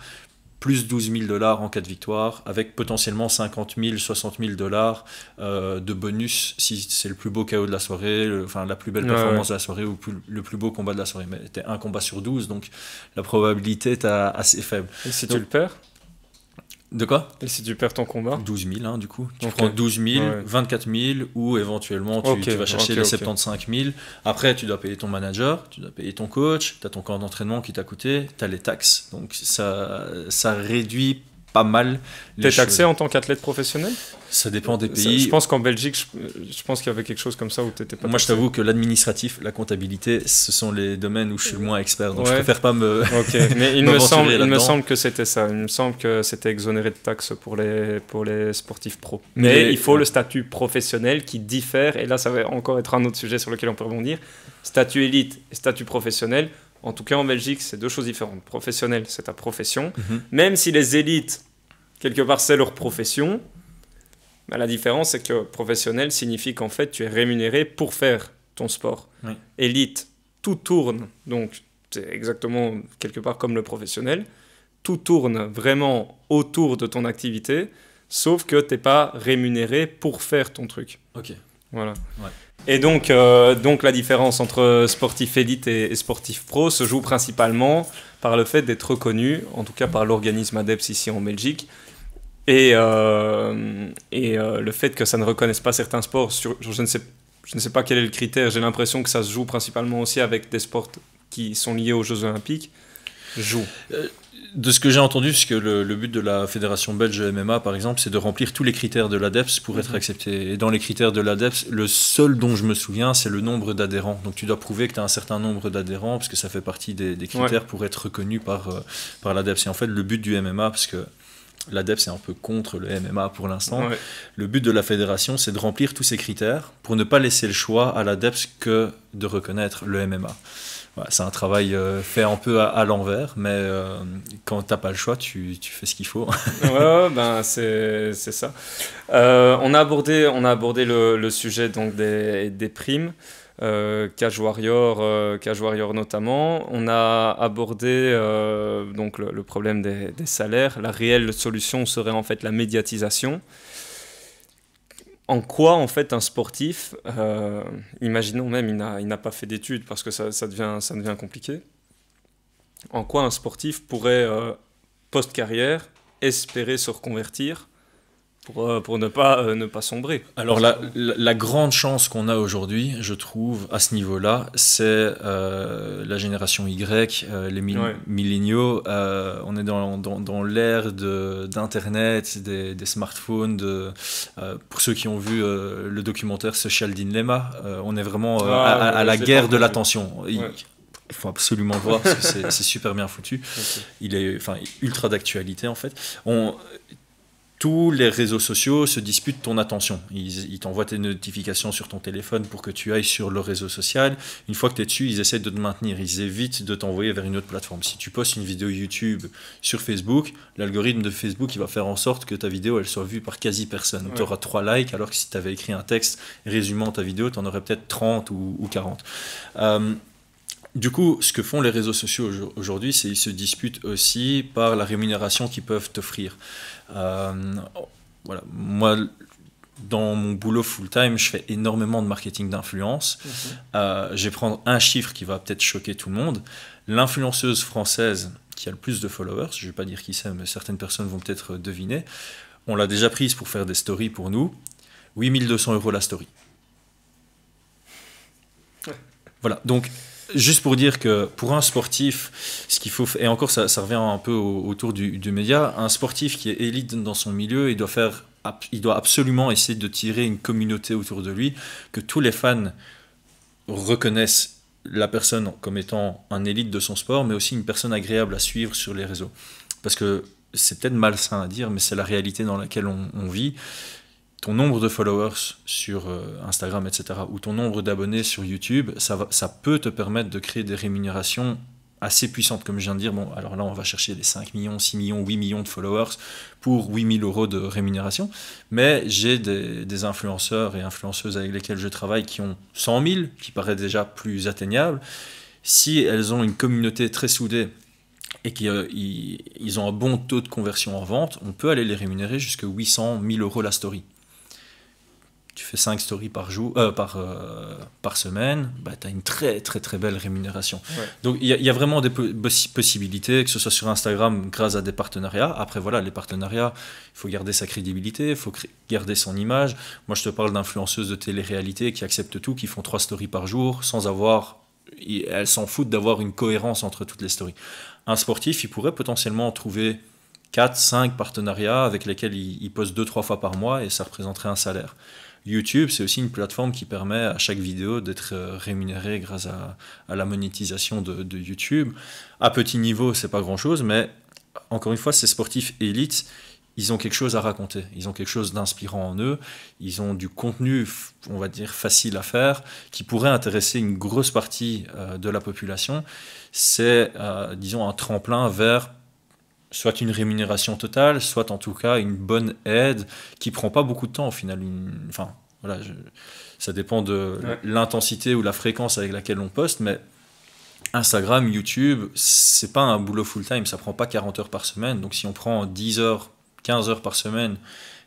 plus 12 000 dollars en cas de victoire, avec potentiellement 50 000, 60 000 dollars euh, de bonus si c'est le plus beau KO de la soirée, enfin la plus belle performance de la soirée ou le plus beau combat de la soirée. Mais c'était un combat sur 12, donc la probabilité est assez faible. Et si tu le perds de quoi Et si tu perds ton combat 12 000, hein, du coup. Tu okay. prends 12 000, 24 000, ou éventuellement tu, vas chercher les 75 000. Après, tu dois payer ton manager, tu dois payer ton coach, tu as ton camp d'entraînement qui t'a coûté, tu as les taxes. Donc ça, ça réduit pas mal. T'es taxé en tant qu'athlète professionnel Ça dépend des pays. je pense qu'en Belgique, je, pense qu'il y avait quelque chose comme ça où t'étais pas. Moi, je t'avoue que l'administratif, la comptabilité, ce sont les domaines où je suis le moins expert, donc je je préfère pas me. Ok, (laughs) mais il me semble, il me semble que c'était ça. Il me semble que c'était exonéré de taxes pour les pour les sportifs pro. Mais, il faut le statut professionnel qui diffère, et là, ça va encore être un autre sujet sur lequel on peut rebondir. Statut élite et statut professionnel. En tout cas, en Belgique, c'est deux choses différentes. Professionnel, c'est ta profession. Mhm. Même si les élites quelque part c'est leur profession. la différence c'est que professionnel signifie qu'en fait tu es rémunéré pour faire ton sport. Élite, tout tourne, donc c'est exactement quelque part comme le professionnel, tout tourne vraiment autour de ton activité, sauf que tu n'es pas rémunéré pour faire ton truc. Ok. Voilà. Et donc, euh, donc la différence entre sportif élite et, et, sportif pro se joue principalement par le fait d'être reconnu, en tout cas par l'organisme ADEPS ici en Belgique, et, euh, et euh, le fait que ça ne reconnaisse pas certains sports, sur, je, ne sais, je ne sais pas quel est le critère, j'ai l'impression que ça se joue principalement aussi avec des sports qui sont liés aux Jeux Olympiques. Joue. Euh, de ce que j'ai entendu, puisque le, le, but de la fédération belge MMA, par exemple, c'est de remplir tous les critères de l'ADEPS pour être mhm. accepté. Et dans les critères de l'ADEPS, le seul dont je me souviens, c'est le nombre d'adhérents. Donc tu dois prouver que tu as un certain nombre d'adhérents, parce que ça fait partie des, critères pour être reconnu par, par l'ADEPS. Et en fait, le but du MMA, parce que l'ADEPS est un peu contre le MMA pour l'instant. Le but de la fédération, c'est de remplir tous ces critères pour ne pas laisser le choix à l'ADEPS que de reconnaître le MMA. c'est un travail euh, fait un peu à, l'envers, mais euh, quand quand n'as pas le choix, tu, fais ce qu'il faut. (laughs) ouais, ben c'est ça. Euh, on a abordé, on a abordé le, sujet donc des, des primes. Euh, euh, Cage Warrior, notamment. On a abordé euh, donc le, problème des, salaires. La réelle solution serait en fait la médiatisation. En quoi en fait un sportif, euh, imaginons même il n'a pas fait d'études parce que ça devient compliqué, en quoi un sportif pourrait post-carrière espérer se reconvertir euh, pour, ne, pas, euh, ne pas sombrer. Alors la, la, grande chance qu'on a aujourd'hui, je trouve, à ce niveau-là, c'est euh, la génération Y, les mi milléniaux. on est dans, dans, dans l'ère d'Internet, des, des, smartphones. De, pour ceux qui ont vu le documentaire Social Dilemma, on est vraiment ah, à, la guerre de l'attention. il faut absolument voir parce que c'est super bien foutu. (laughs) Il est enfin ultra d'actualité en fait. On, tous les réseaux sociaux se disputent ton attention. Ils, t'envoient tes notifications sur ton téléphone pour que tu ailles sur le réseau social. Une fois que tu es dessus, ils essaient de te maintenir. Ils évitent de t'envoyer vers une autre plateforme. Si tu postes une vidéo YouTube sur Facebook, l'algorithme de Facebook va faire en sorte que ta vidéo elle soit vue par quasi personne. Tu auras 3 likes alors que si tu avais écrit un texte résumant ta vidéo, tu en aurais peut-être 30 ou, 40. Euh, du coup, ce que font les réseaux sociaux aujourd'hui, c'est qu'ils se disputent aussi par la rémunération qu'ils peuvent t'offrir. Euh, voilà, moi, dans mon boulot full-time, je fais énormément de marketing d'influence. Mhm. Euh, je vais prendre un chiffre qui va peut-être choquer tout le monde. L'influenceuse française qui a le plus de followers, je ne vais pas dire qui c'est, mais certaines personnes vont peut-être deviner, on l'a déjà prise pour faire des stories pour nous. 8200 euros la story. Voilà, donc Juste pour dire que pour un sportif, ce qu'il faut et encore ça, revient un peu autour du, média, un sportif qui est élite dans son milieu, il doit faire, il doit absolument essayer de tirer une communauté autour de lui, que tous les fans reconnaissent la personne comme étant un élite de son sport, mais aussi une personne agréable à suivre sur les réseaux, parce que c'est peut-être malsain à dire, mais c'est la réalité dans laquelle on vit ton nombre de followers sur euh, Instagram, etc., ou ton nombre d'abonnés sur YouTube, ça, ça peut te permettre de créer des rémunérations assez puissantes, comme je viens de dire. Bon, alors là, on va chercher des 5 millions, 6 millions, 8 millions de followers pour 8000 euros de rémunération. Mais j'ai des, influenceurs et influenceuses avec lesquels je travaille qui ont 100 000, qui paraît déjà plus atteignable. Si elles ont une communauté très soudée et qu'ils ont un bon taux de conversion en vente, on peut aller les rémunérer jusqu'à 800 000 euros la story tu fais 5 stories par jour, euh, par, euh, par semaine, bah, tu as une très très très belle rémunération. Donc il y, a vraiment des possibilités, que ce soit sur Instagram grâce à des partenariats. Après voilà, les partenariats, il faut garder sa crédibilité, il faut garder son image. Moi je te parle d'influenceuses de télé-réalité qui acceptent tout, qui font 3 stories par jour sans avoir... Elles s'en foutent d'avoir une cohérence entre toutes les stories. Un sportif, il pourrait potentiellement trouver 4, 5 partenariats avec lesquels il, il poste 2-3 fois par mois et ça représenterait un salaire. YouTube, c'est aussi une plateforme qui permet à chaque vidéo d'être euh, rémunérée grâce à, la monétisation de, YouTube. À petit niveau, c'est pas grand-chose, mais encore une fois, ces sportifs élites, ils ont quelque chose à raconter, ils ont quelque chose d'inspirant en eux, ils ont du contenu, on va dire, facile à faire, qui pourrait intéresser une grosse partie euh, de la population. C'est, euh, disons, un tremplin vers soit une rémunération totale, soit en tout cas une bonne aide qui prend pas beaucoup de temps au final. Enfin, voilà, ça dépend de l'intensité ou la fréquence avec laquelle on poste, mais Instagram, YouTube, c'est pas un boulot full-time, ça prend pas 40 heures par semaine. Donc si on prend 10 heures, 15 heures par semaine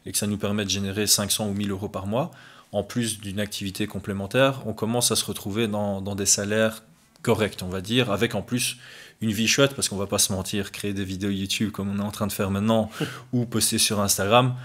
et que ça nous permet de générer 500 ou 1000 euros par mois, en plus d'une activité complémentaire, on commence à se retrouver dans des salaires corrects, on va dire, avec en plus une vie chouette, parce qu'on va pas se mentir, créer des vidéos YouTube comme on est en train de faire maintenant, (laughs) ou poster sur Instagram,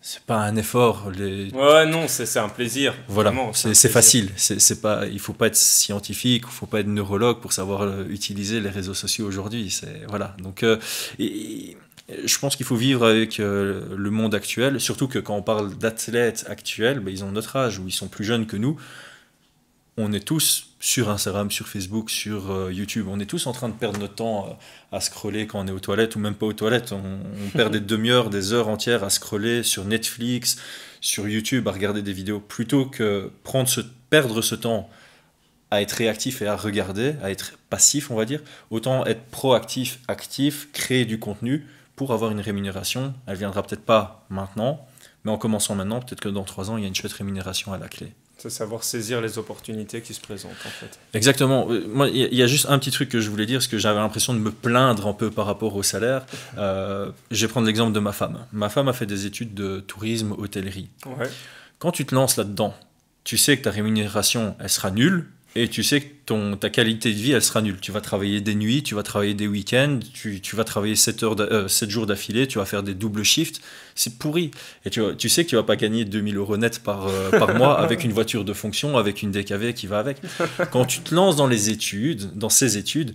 c'est pas un effort. Ouais, non, c'est un plaisir. Voilà, c'est facile. C'est pas, il faut pas être scientifique, il faut pas être neurologue pour savoir euh, utiliser les réseaux sociaux aujourd'hui. C'est voilà. Donc, euh, et, je pense qu'il faut vivre avec euh, le monde actuel, surtout que quand on parle d'athlètes actuels, mais bah, ils ont notre âge ou ils sont plus jeunes que nous. On est tous sur Instagram, sur Facebook, sur euh, YouTube. On est tous en train de perdre notre temps euh, à scroller quand on est aux toilettes ou même pas aux toilettes. On, perd des (laughs) demi-heures, des heures entières à scroller sur Netflix, sur YouTube, à regarder des vidéos, plutôt que prendre ce, perdre ce temps à être réactif et à regarder, à être passif, on va dire. Autant être proactif, actif, créer du contenu pour avoir une rémunération. Elle viendra peut-être pas maintenant, mais en commençant maintenant, peut-être que dans trois ans, il y a une chouette rémunération à la clé. C'est savoir saisir les opportunités qui se présentent, en fait. Exactement. Euh, moi, il y a juste un petit truc que je voulais dire, parce que j'avais l'impression de me plaindre un peu par rapport au salaire. Euh, je vais prendre l'exemple de ma femme. Ma femme a fait des études de tourisme, hôtellerie. Quand tu te lances là-dedans, tu sais que ta rémunération, elle sera nulle, et tu sais que ton, ta qualité de vie, elle sera nulle. Tu vas travailler des nuits, tu vas travailler des week-ends, tu, vas travailler 7, heures euh, jours d'affilée, tu vas faire des doubles shifts, c'est pourri. Et tu, tu sais que tu vas pas gagner 2000 euros net par, euh, par mois (laughs) avec une voiture de fonction, avec une DKV qui va avec. Quand tu te lances dans les études, dans ces études,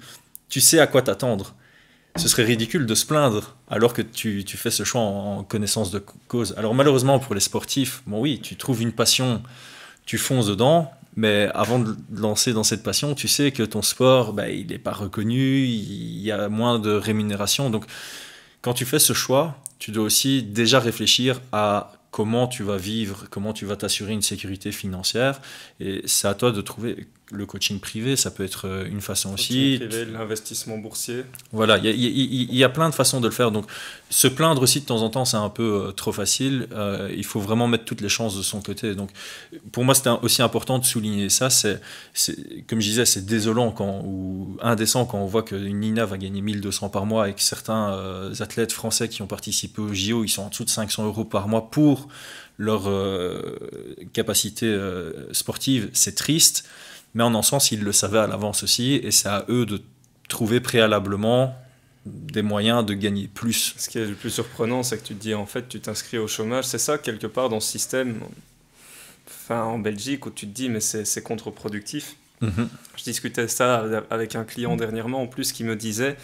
tu sais à quoi t'attendre. Ce serait ridicule de se plaindre alors que tu, fais ce choix en, en connaissance de cause. Alors malheureusement pour les sportifs, bon oui, tu trouves une passion, tu fonces dedans, mais avant de lancer dans cette passion, tu sais que ton sport, bah, il n'est pas reconnu, il y a moins de rémunération. Donc, quand tu fais ce choix, tu dois aussi déjà réfléchir à comment tu vas vivre, comment tu vas t'assurer une sécurité financière. Et c'est à toi de trouver le coaching privé, ça peut être euh, une façon aussi. L'investissement boursier. Voilà, il y, a plein de façons de le faire. Donc, se plaindre aussi de temps en temps, c'est un peu euh, trop facile. Euh, il faut vraiment mettre toutes les chances de son côté. Donc, pour moi, c'était aussi important de souligner ça. C'est, comme je disais, c'est désolant quand, ou indécent quand on voit que Nina va gagner 1200 par mois et que certains athlètes français qui ont participé au JO, ils sont en dessous de 500 euros par mois pour leur capacité sportive. C'est triste. Mais en un sens, ils le savaient à l'avance aussi, et c'est à eux de trouver préalablement des moyens de gagner plus. Ce qui est le plus surprenant, c'est que tu te dis en fait, tu t'inscris au chômage. C'est ça, quelque part, dans ce système, enfin, en Belgique, où tu te dis, mais c'est contre-productif. Mhm. Je discutais ça avec un client dernièrement, en plus, qui me disait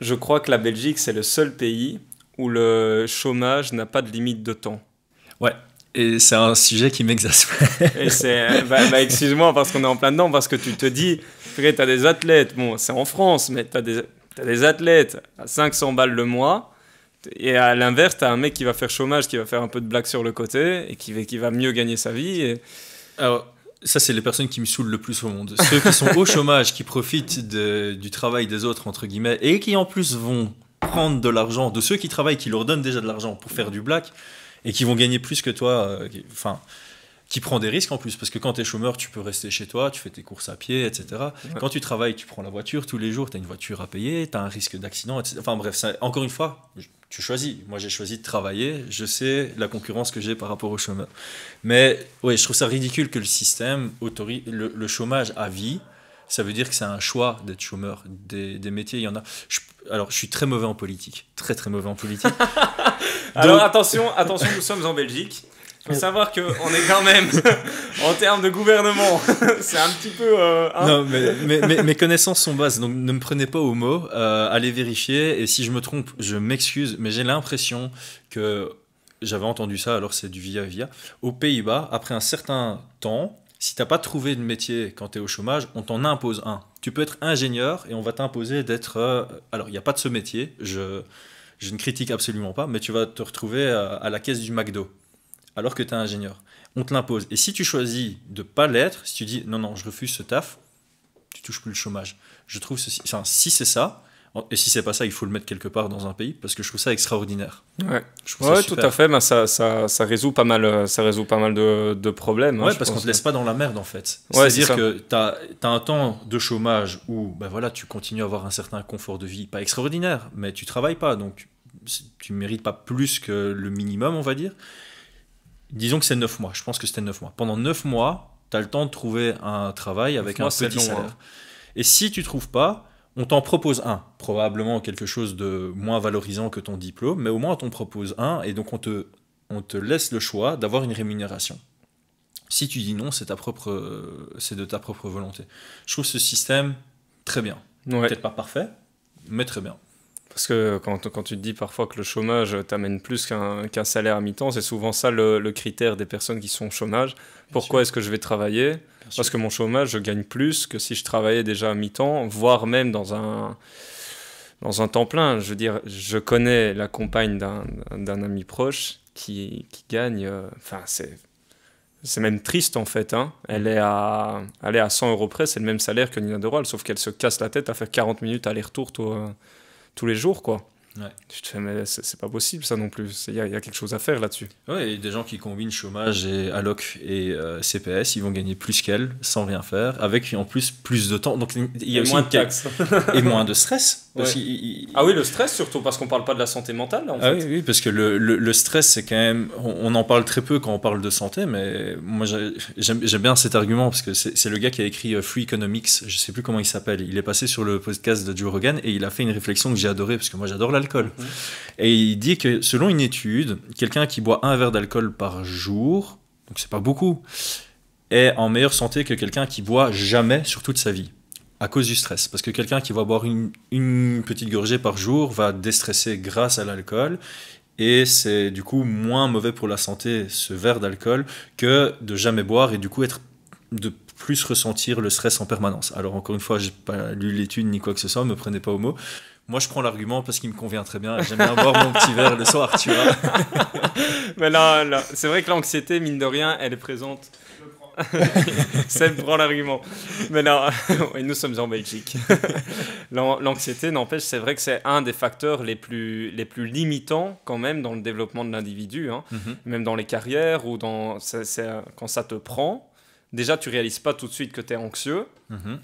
Je crois que la Belgique, c'est le seul pays où le chômage n'a pas de limite de temps. Ouais. Et c'est un sujet qui m'exaspère. (laughs) Euh, bah, bah, excuse-moi, parce qu'on est en plein dedans, parce que tu te dis, tu as des athlètes, bon, c'est en France, mais tu as des, des athlètes à 500 balles le mois. Et à l'inverse, as un mec qui va faire chômage, qui va faire un peu de blague sur le côté et qui, qui va mieux gagner sa vie. Alors, ça, c'est les personnes qui me saoulent le plus au monde. Ceux qui sont au chômage, qui profitent du travail des autres, entre guillemets, et qui en plus vont prendre de l'argent de ceux qui travaillent, qui leur donnent déjà de l'argent pour faire du black et qui vont gagner plus que toi. Euh, enfin, qui prend des risques en plus, parce que quand tu es chômeur, tu peux rester chez toi, tu fais tes courses à pied, etc. Quand tu travailles, tu prends la voiture tous les jours, tu as une voiture à payer, tu as un risque d'accident, etc. Enfin bref, ça, encore une fois, tu choisis. Moi, j'ai choisi de travailler, je sais la concurrence que j'ai par rapport au chômeurs. Mais ouais, je trouve ça ridicule que le système autorise le chômage à vie ça veut dire que c'est un choix d'être chômeur. Des, métiers, il y en a. alors, je suis très mauvais en politique. Très, très mauvais en politique. (laughs) alors, attention, attention, nous sommes en Belgique. Il faut savoir qu'on est quand même, (laughs) en termes de gouvernement, (laughs) c'est un petit peu... Euh, hein. non, mais, mes connaissances sont bases. donc ne me prenez pas au mot, euh, allez vérifier, et si je me trompe, je m'excuse, mais j'ai l'impression que, j'avais entendu ça, alors c'est du via-via, aux Pays-Bas, après un certain temps, si tu n'as pas trouvé de métier quand tu es au chômage, on t'en impose un. Tu peux être ingénieur et on va t'imposer d'être. Euh, alors, il n'y a pas de ce métier, je, je, ne critique absolument pas, mais tu vas te retrouver à, la caisse du McDo alors que tu es ingénieur. On te l'impose. Et si tu choisis de pas l'être, si tu dis non, non, je refuse ce taf, tu touches plus le chômage. Je trouve ceci. Enfin, si c'est ça, et si c'est pas ça, il faut le mettre quelque part dans un pays parce que je trouve ça extraordinaire. Ouais, tout à fait. Ben, ça, ça, ça, résout pas mal, euh, ça résout pas mal de, problèmes. Hein, ouais, parce qu'on te laisse pas dans la merde en fait. C'est-à-dire que tu as, un temps de chômage où ben voilà, tu continues à avoir un certain confort de vie, pas extraordinaire, mais tu travailles pas donc tu mérites pas plus que le minimum, on va dire. Disons que c'est 9 mois, je pense que c'était 9 mois. Pendant 9 mois, tu as le temps de trouver un travail avec un petit salaire. Hein. Et si tu trouves pas, on t'en propose un, probablement quelque chose de moins valorisant que ton diplôme, mais au moins on t'en propose un et donc on te, on te laisse le choix d'avoir une rémunération. Si tu dis non, c'est de ta propre volonté. Je trouve ce système très bien. Peut-être pas parfait, mais très bien. Parce que quand, quand, tu te dis parfois que le chômage t'amène plus qu'un salaire à mi-temps, c'est souvent ça le, le, critère des personnes qui sont au chômage. Pourquoi est-ce que je vais travailler Parce que mon chômage, je gagne plus que si je travaillais déjà à mi-temps, voire même dans un, dans un temps plein. Je veux dire, je connais la compagne d'un ami proche qui, qui gagne. Euh, enfin, c'est. C'est même triste en fait. Hein. Mm. Elle, est à, elle est à 100 euros près, c'est le même salaire que Nina Doral, sauf qu'elle se casse la tête à faire 40 minutes aller-retour tous les jours, quoi. Tu te fais, mais c'est pas possible ça non plus. Il y, a quelque chose à faire là-dessus. y a des gens qui combinent chômage et alloc et euh, CPS, ils vont gagner plus qu'elle, sans rien faire, avec en plus plus de temps. Donc il y a moins de taxes. (laughs) et moins de stress ah oui, le stress surtout, parce qu'on parle pas de la santé mentale. ah Oui, parce que le, stress, c'est quand même. On, en parle très peu quand on parle de santé, mais moi j'aime bien cet argument, parce que c'est le gars qui a écrit euh, Free Economics, je sais plus comment il s'appelle. Il est passé sur le podcast de Joe Rogan et il a fait une réflexion que j'ai adorée, parce que moi j'adore l'alcool. Mhm. Et il dit que selon une étude, quelqu'un qui boit un verre d'alcool par jour, donc c'est pas beaucoup, est en meilleure santé que quelqu'un qui boit jamais sur toute sa vie à cause du stress. Parce que quelqu'un qui va boire une, petite gorgée par jour va déstresser grâce à l'alcool. Et c'est du coup moins mauvais pour la santé ce verre d'alcool que de jamais boire et du coup être de plus ressentir le stress en permanence. Alors encore une fois, j'ai pas lu l'étude ni quoi que ce soit, me prenez pas au mot. Moi, je prends l'argument parce qu'il me convient très bien. J'aime bien boire mon petit verre le soir, tu vois. (laughs) Mais là, c'est vrai que l'anxiété, mine de rien, elle est présente (laughs) Seb prend l'argument. Mais non, et (laughs) nous sommes en Belgique. (laughs) L'anxiété, n'empêche, c'est vrai que c'est un des facteurs les plus, les plus limitants quand même dans le développement de l'individu, hein. mm-hmm. même dans les carrières ou dans, quand ça te prend. Déjà, tu réalises pas tout de suite que tu es anxieux. Mm-hmm.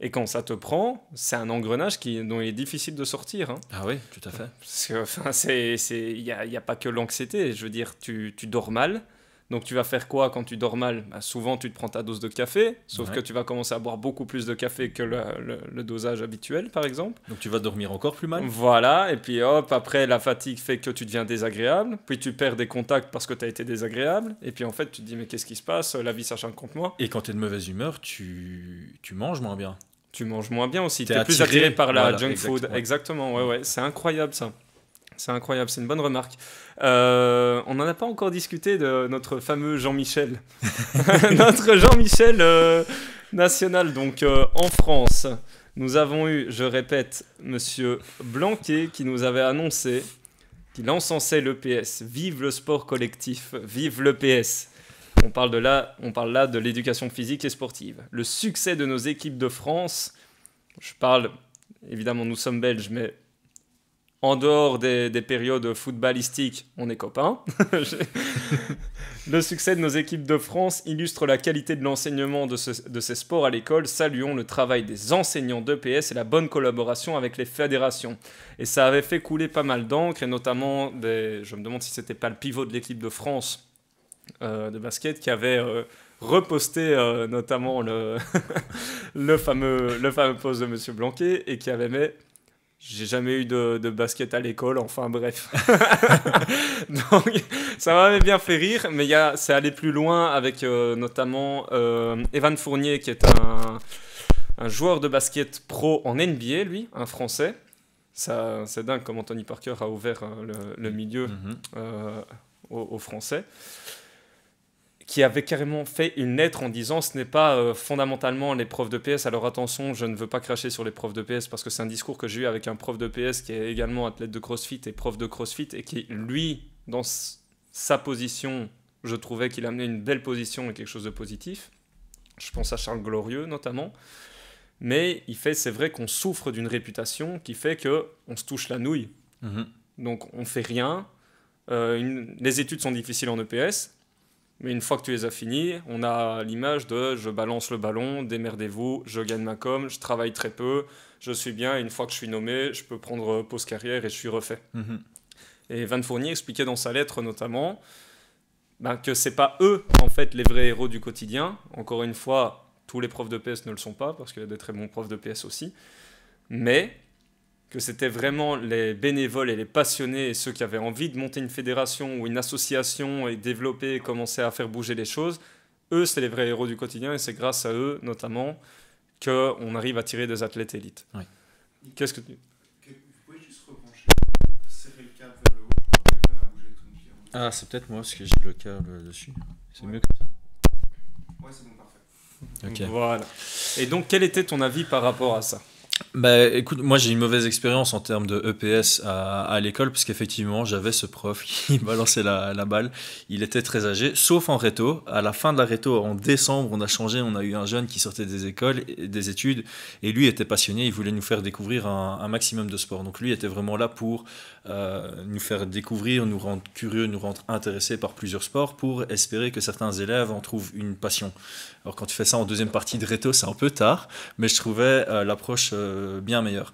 Et quand ça te prend, c'est un engrenage qui, dont il est difficile de sortir. Hein. Ah oui, tout à fait. Parce il n'y a, a, pas que l'anxiété. Je veux dire, tu, tu dors mal, donc tu vas faire quoi quand tu dors mal bah, Souvent tu te prends ta dose de café, sauf que tu vas commencer à boire beaucoup plus de café que le, dosage habituel par exemple. Donc tu vas dormir encore plus mal Voilà, et puis hop, après la fatigue fait que tu deviens désagréable, puis tu perds des contacts parce que tu as été désagréable, et puis en fait tu te dis mais qu'est-ce qui se passe La vie s'acharne contre moi. Et quand tu es de mauvaise humeur, tu, tu manges moins bien tu manges moins bien aussi. Tu es plus attiré par la junk food. Exactement, ouais, ouais. C'est incroyable ça. C'est incroyable, c'est une bonne remarque. Euh, on n'en a pas encore discuté de notre fameux Jean-Michel. (laughs) (laughs) notre Jean-Michel euh, national, donc euh, en France. Nous avons eu, je répète, Monsieur Blanquet qui nous avait annoncé qu'il encensait l'EPS. Vive le sport collectif, vive l'EPS. On parle, de là, on parle là de l'éducation physique et sportive. Le succès de nos équipes de France, je parle, évidemment nous sommes belges, mais en dehors des, périodes footballistiques, on est copains. (laughs) le succès de nos équipes de France illustre la qualité de l'enseignement de, ces sports à l'école. Saluons le travail des enseignants d'EPS et la bonne collaboration avec les fédérations. Et ça avait fait couler pas mal d'encre, et notamment, des, je me demande si c'était pas le pivot de l'équipe de France euh, de basket qui avait euh, reposté euh, notamment le, (laughs) le, fameux, le fameux poste de Monsieur Blanquet et qui avait mis j'ai jamais eu de, de basket à l'école, enfin bref. (laughs) Donc ça m'avait bien fait rire, mais c'est allé plus loin avec euh, notamment euh, Evan Fournier qui est un, un, joueur de basket pro en NBA, lui, un Français. Ça, c'est dingue comme Anthony Parker a ouvert euh, le, milieu mhm. aux, Français qui avait carrément fait une lettre en disant ce n'est pas euh, fondamentalement les profs de PS. Alors attention, je ne veux pas cracher sur les profs de PS parce que c'est un discours que j'ai eu avec un prof de PS qui est également athlète de CrossFit et prof de CrossFit et qui, lui, dans sa position, je trouvais qu'il amenait une belle position et quelque chose de positif. Je pense à Charles Glorieux notamment. Mais il fait, c'est vrai qu'on souffre d'une réputation qui fait que on se touche la nouille. Mmh Donc on fait rien. Euh, les études sont difficiles en EPS mais une fois que tu les as finis, on a l'image de je balance le ballon, démerdez-vous, je gagne ma com, je travaille très peu, je suis bien, et une fois que je suis nommé, je peux prendre pause carrière et je suis refait. Mhm. Et Van Fournier expliquait dans sa lettre notamment ben, que c'est pas eux en fait les vrais héros du quotidien. Encore une fois, tous les profs de PS ne le sont pas parce qu'il y a des très bons profs de PS aussi. Mais que c'était vraiment les bénévoles et les passionnés et ceux qui avaient envie de monter une fédération ou une association et développer et commencer à faire bouger les choses. Eux, c'est les vrais héros du quotidien et c'est grâce à eux, notamment, qu'on arrive à tirer des athlètes élites. Oui. Qu'est-ce que tu... Vous pouvez juste rebrancher, euh, serrer le câble vers le haut, que hein. Ah, c'est peut-être moi parce que j'ai le câble euh, dessus. C'est mieux comme ça Ouais, c'est bon, parfait. Ok. Voilà. Et donc, quel était ton avis par rapport à ça bah, écoute, moi j'ai une mauvaise expérience en termes de EPS à, à l'école, parce qu'effectivement j'avais ce prof (laughs) qui balançait la, la, balle. Il était très âgé, sauf en réto. À la fin de la réto, en décembre, on a changé, on a eu un jeune qui sortait des écoles, des études, et lui était passionné, il voulait nous faire découvrir un, maximum de sport. Donc lui était vraiment là pour euh, nous faire découvrir, nous rendre curieux, nous rendre intéressés par plusieurs sports, pour espérer que certains élèves en trouvent une passion. Alors quand tu fais ça en deuxième partie de réto, c'est un peu tard, mais je trouvais euh, l'approche... Euh, euh, bien meilleur.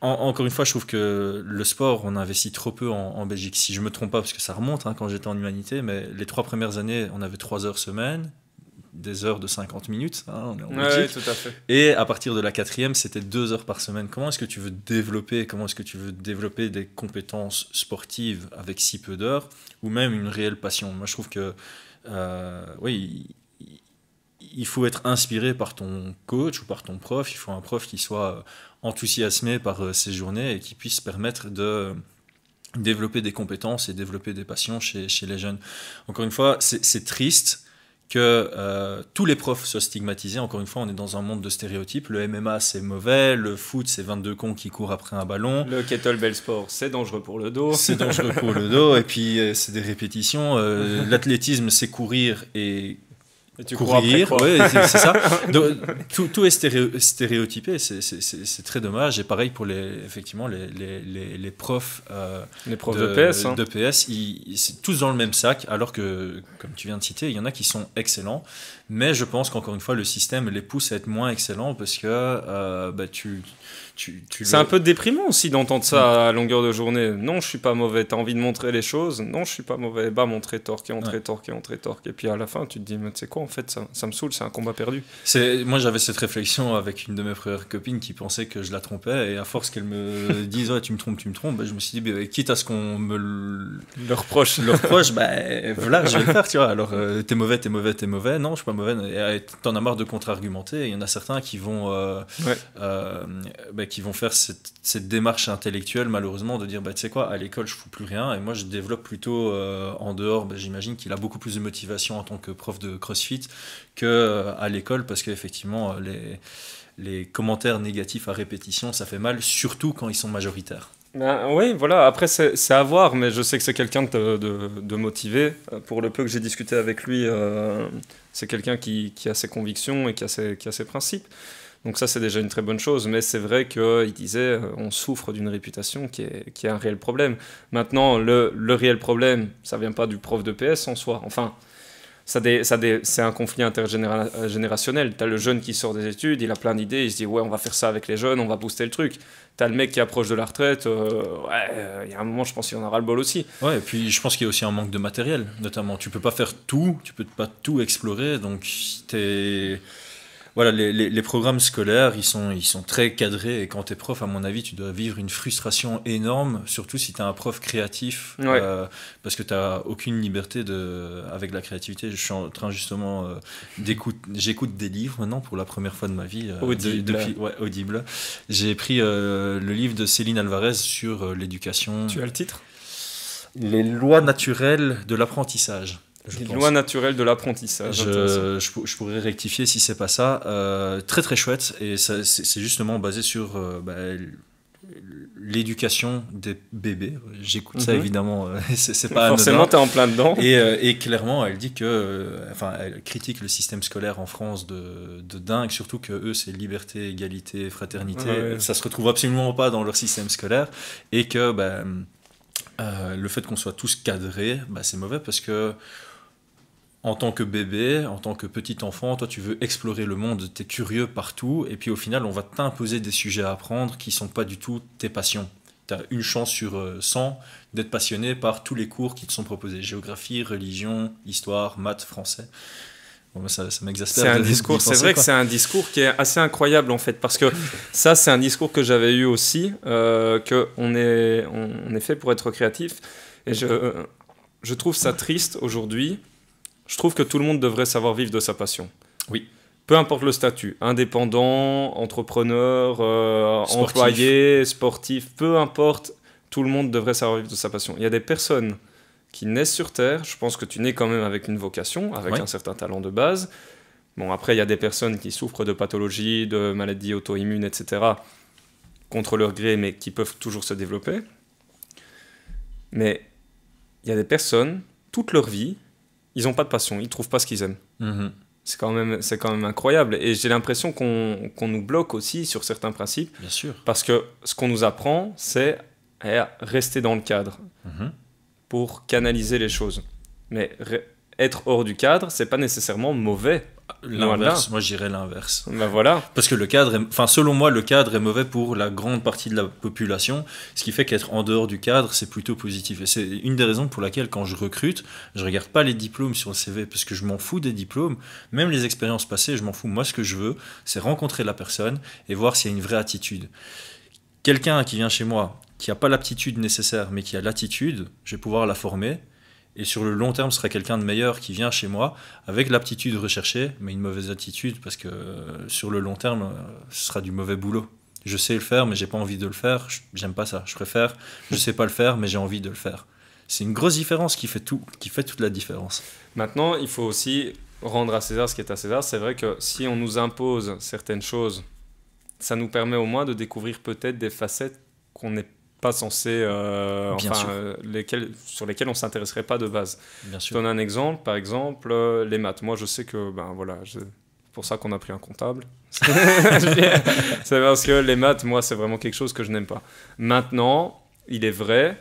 encore une fois, je trouve que le sport, on investit trop peu en, Belgique. Si je me trompe pas, parce que ça remonte hein, quand j'étais en humanité, mais les trois premières années, on avait trois heures semaine, des heures de 50 minutes. Hein, on Et à partir de la quatrième, c'était deux heures par semaine. Comment est-ce que tu veux développer Comment est-ce que tu veux développer des compétences sportives avec si peu d'heures ou même une réelle passion Moi, je trouve que euh, oui, il faut être inspiré par ton coach ou par ton prof. Il faut un prof qui soit euh, enthousiasmé par ses euh, journées et qui puisse permettre de euh, développer des compétences et développer des passions chez, les jeunes. Encore une fois, c'est triste que tous les profs soient stigmatisés. Encore une fois, on est dans un monde de stéréotypes. Le MMA, c'est mauvais. Le foot, c'est 22 cons qui courent après un ballon. Le kettlebell sport, c'est dangereux pour le dos. C'est dangereux pour le dos. Et puis, c'est des répétitions. (laughs) L'athlétisme, c'est courir et courir, c'est ça. (laughs) tout, est stéréotypé, c'est très dommage. Et pareil pour les, effectivement, les, profs, euh, les profs de, PS, hein. de PS ils, tous dans le même sac, alors que, comme tu viens de citer, il y en a qui sont excellents. Mais je pense qu'encore une fois, le système les pousse à être moins excellents parce que euh, bah, tu, c'est un peu déprimant aussi d'entendre ça à longueur de journée. Non, je suis pas mauvais. as envie de montrer les choses. Non, je suis pas mauvais. Bah, montrer et montrer ouais. et montrer torque Et puis à la fin, tu te dis, mais tu sais quoi, en fait, ça, ça me saoule, c'est un combat perdu. C'est... Moi, j'avais cette réflexion avec une de mes frères copines qui pensait que je la trompais. Et à force qu'elle me (laughs) dise, ouais, tu me trompes, tu me trompes, bah, je me suis dit, bah, quitte à ce qu'on me le reproche, le reproche, (laughs) bah, voilà, je vais le faire, tu vois. Alors, tu euh, t'es mauvais, t'es mauvais, t'es mauvais. Non, je suis pas mauvais. Euh, t'en as marre de contre-argumenter. Il y en a certains qui vont. Euh, bah, qui vont faire cette, démarche intellectuelle, malheureusement, de dire, bah, tu sais quoi, à l'école, je fous plus rien, et moi, je développe plutôt euh, en dehors. Bah, j'imagine qu'il a beaucoup plus de motivation en tant que prof de CrossFit que euh, à l'école, parce qu'effectivement, euh, les, les commentaires négatifs à répétition, ça fait mal, surtout quand ils sont majoritaires. Bah, oui, voilà, après c'est à voir, mais je sais que c'est quelqu'un de, motivé. Pour le peu que j'ai discuté avec lui, c'est quelqu'un qui, a ses convictions et qui qui a ses principes. Donc ça, c'est déjà une très bonne chose, mais c'est vrai qu'il disait, euh, on souffre d'une réputation qui est, qui est, un réel problème. Maintenant, le, le, réel problème, ça vient pas du prof de PS en soi. Enfin, ça, c'est un conflit intergénérationnel. Tu as le jeune qui sort des études, il a plein d'idées, il se dit ouais, on va faire ça avec les jeunes, on va booster le truc. as le mec qui approche de la retraite, euh, ouais, euh, il y a un moment, je pense qu'il en aura le bol aussi. Ouais, et puis je pense qu'il y a aussi un manque de matériel, notamment. Tu peux pas faire tout, tu peux pas tout explorer, donc t'es voilà, les, programmes scolaires, ils sont, ils sont très cadrés. Et quand tu es prof, à mon avis, tu dois vivre une frustration énorme, surtout si tu es un prof créatif, euh, parce que tu n'as aucune liberté de, avec la créativité. Je suis en train justement euh, j'écoute des livres maintenant pour la première fois de ma vie. Euh, audible. J'ai pris le livre de Céline Alvarez sur l'éducation. Tu as le titre Les lois naturelles de l'apprentissage une loi naturelle de l'apprentissage. Je, je, pourrais rectifier si c'est pas ça. Euh, très très chouette et c'est justement basé sur euh, bah, l'éducation des bébés. J'écoute ça mhm. évidemment, euh, (laughs) c'est pas forcément t'es en plein dedans. Et, et, clairement, elle dit que, enfin, elle critique le système scolaire en France de, de dingue, surtout que eux c'est liberté, égalité, fraternité. Ça se retrouve absolument pas dans leur système scolaire et que bah, le fait qu'on soit tous cadrés, bah, c'est mauvais parce que en tant que bébé, en tant que petit enfant, toi tu veux explorer le monde, tu es curieux partout, et puis au final on va t'imposer des sujets à apprendre qui ne sont pas du tout tes passions. Tu as une chance sur 100 euh, d'être passionné par tous les cours qui te sont proposés, géographie, religion, histoire, maths, français. ça, ça m'exaspère. C'est discours, c'est vrai que c'est un discours qui est assez incroyable en fait, parce que (laughs) ça c'est un discours que j'avais eu aussi, euh, que on est, on est fait pour être créatif, et je, je trouve ça triste aujourd'hui je trouve que tout le monde devrait savoir vivre de sa passion. Oui. Peu importe le statut, indépendant, entrepreneur, euh, employé, sportif, peu importe, tout le monde devrait savoir vivre de sa passion. Il y a des personnes qui naissent sur Terre, je pense que tu nais quand même avec une vocation, avec un certain talent de base. Bon, après, il y a des personnes qui souffrent de pathologies, de maladies auto-immunes, etc., contre leur gré, mais qui peuvent toujours se développer. Mais il y a des personnes, toute leur vie, ils n'ont pas de passion, ils trouvent pas ce qu'ils aiment. Mhm. C'est quand même, c'est quand même incroyable. Et j'ai l'impression qu'on, nous bloque aussi sur certains principes. Bien sûr. Parce que ce qu'on nous apprend, c'est rester dans le cadre mhm. pour canaliser les choses. Mais être hors du cadre, c'est pas nécessairement mauvais. L'inverse, moi j'irais l'inverse. Ben voilà. Parce que le cadre, enfin selon moi, le cadre est mauvais pour la grande partie de la population, ce qui fait qu'être en dehors du cadre, c'est plutôt positif. Et c'est une des raisons pour laquelle quand je recrute, je regarde pas les diplômes sur le CV, parce que je m'en fous des diplômes, même les expériences passées, je m'en fous. Moi ce que je veux, c'est rencontrer la personne et voir s'il y a une vraie attitude. Quelqu'un qui vient chez moi, qui n'a pas l'aptitude nécessaire, mais qui a l'attitude, je vais pouvoir la former, et sur le long terme ce sera quelqu'un de meilleur qui vient chez moi avec l'aptitude recherchée, mais une mauvaise attitude parce que euh, sur le long terme euh, ce sera du mauvais boulot. Je sais le faire, mais j'ai pas envie de le faire. J'aime pas ça. Je préfère. Je sais pas le faire, mais j'ai envie de le faire. C'est une grosse différence qui fait tout, qui fait toute la différence. Maintenant, il faut aussi rendre à César ce qui est à César. C'est vrai que si on nous impose certaines choses, ça nous permet au moins de découvrir peut-être des facettes qu'on n'est pas censés, euh, euh, sur lesquels on s'intéresserait pas de base. Je donne un exemple, par exemple, euh, les maths. Moi, je sais que, ben voilà, pour ça qu'on a pris un comptable. (laughs) c'est parce que les maths, moi, c'est vraiment quelque chose que je n'aime pas. Maintenant, il est vrai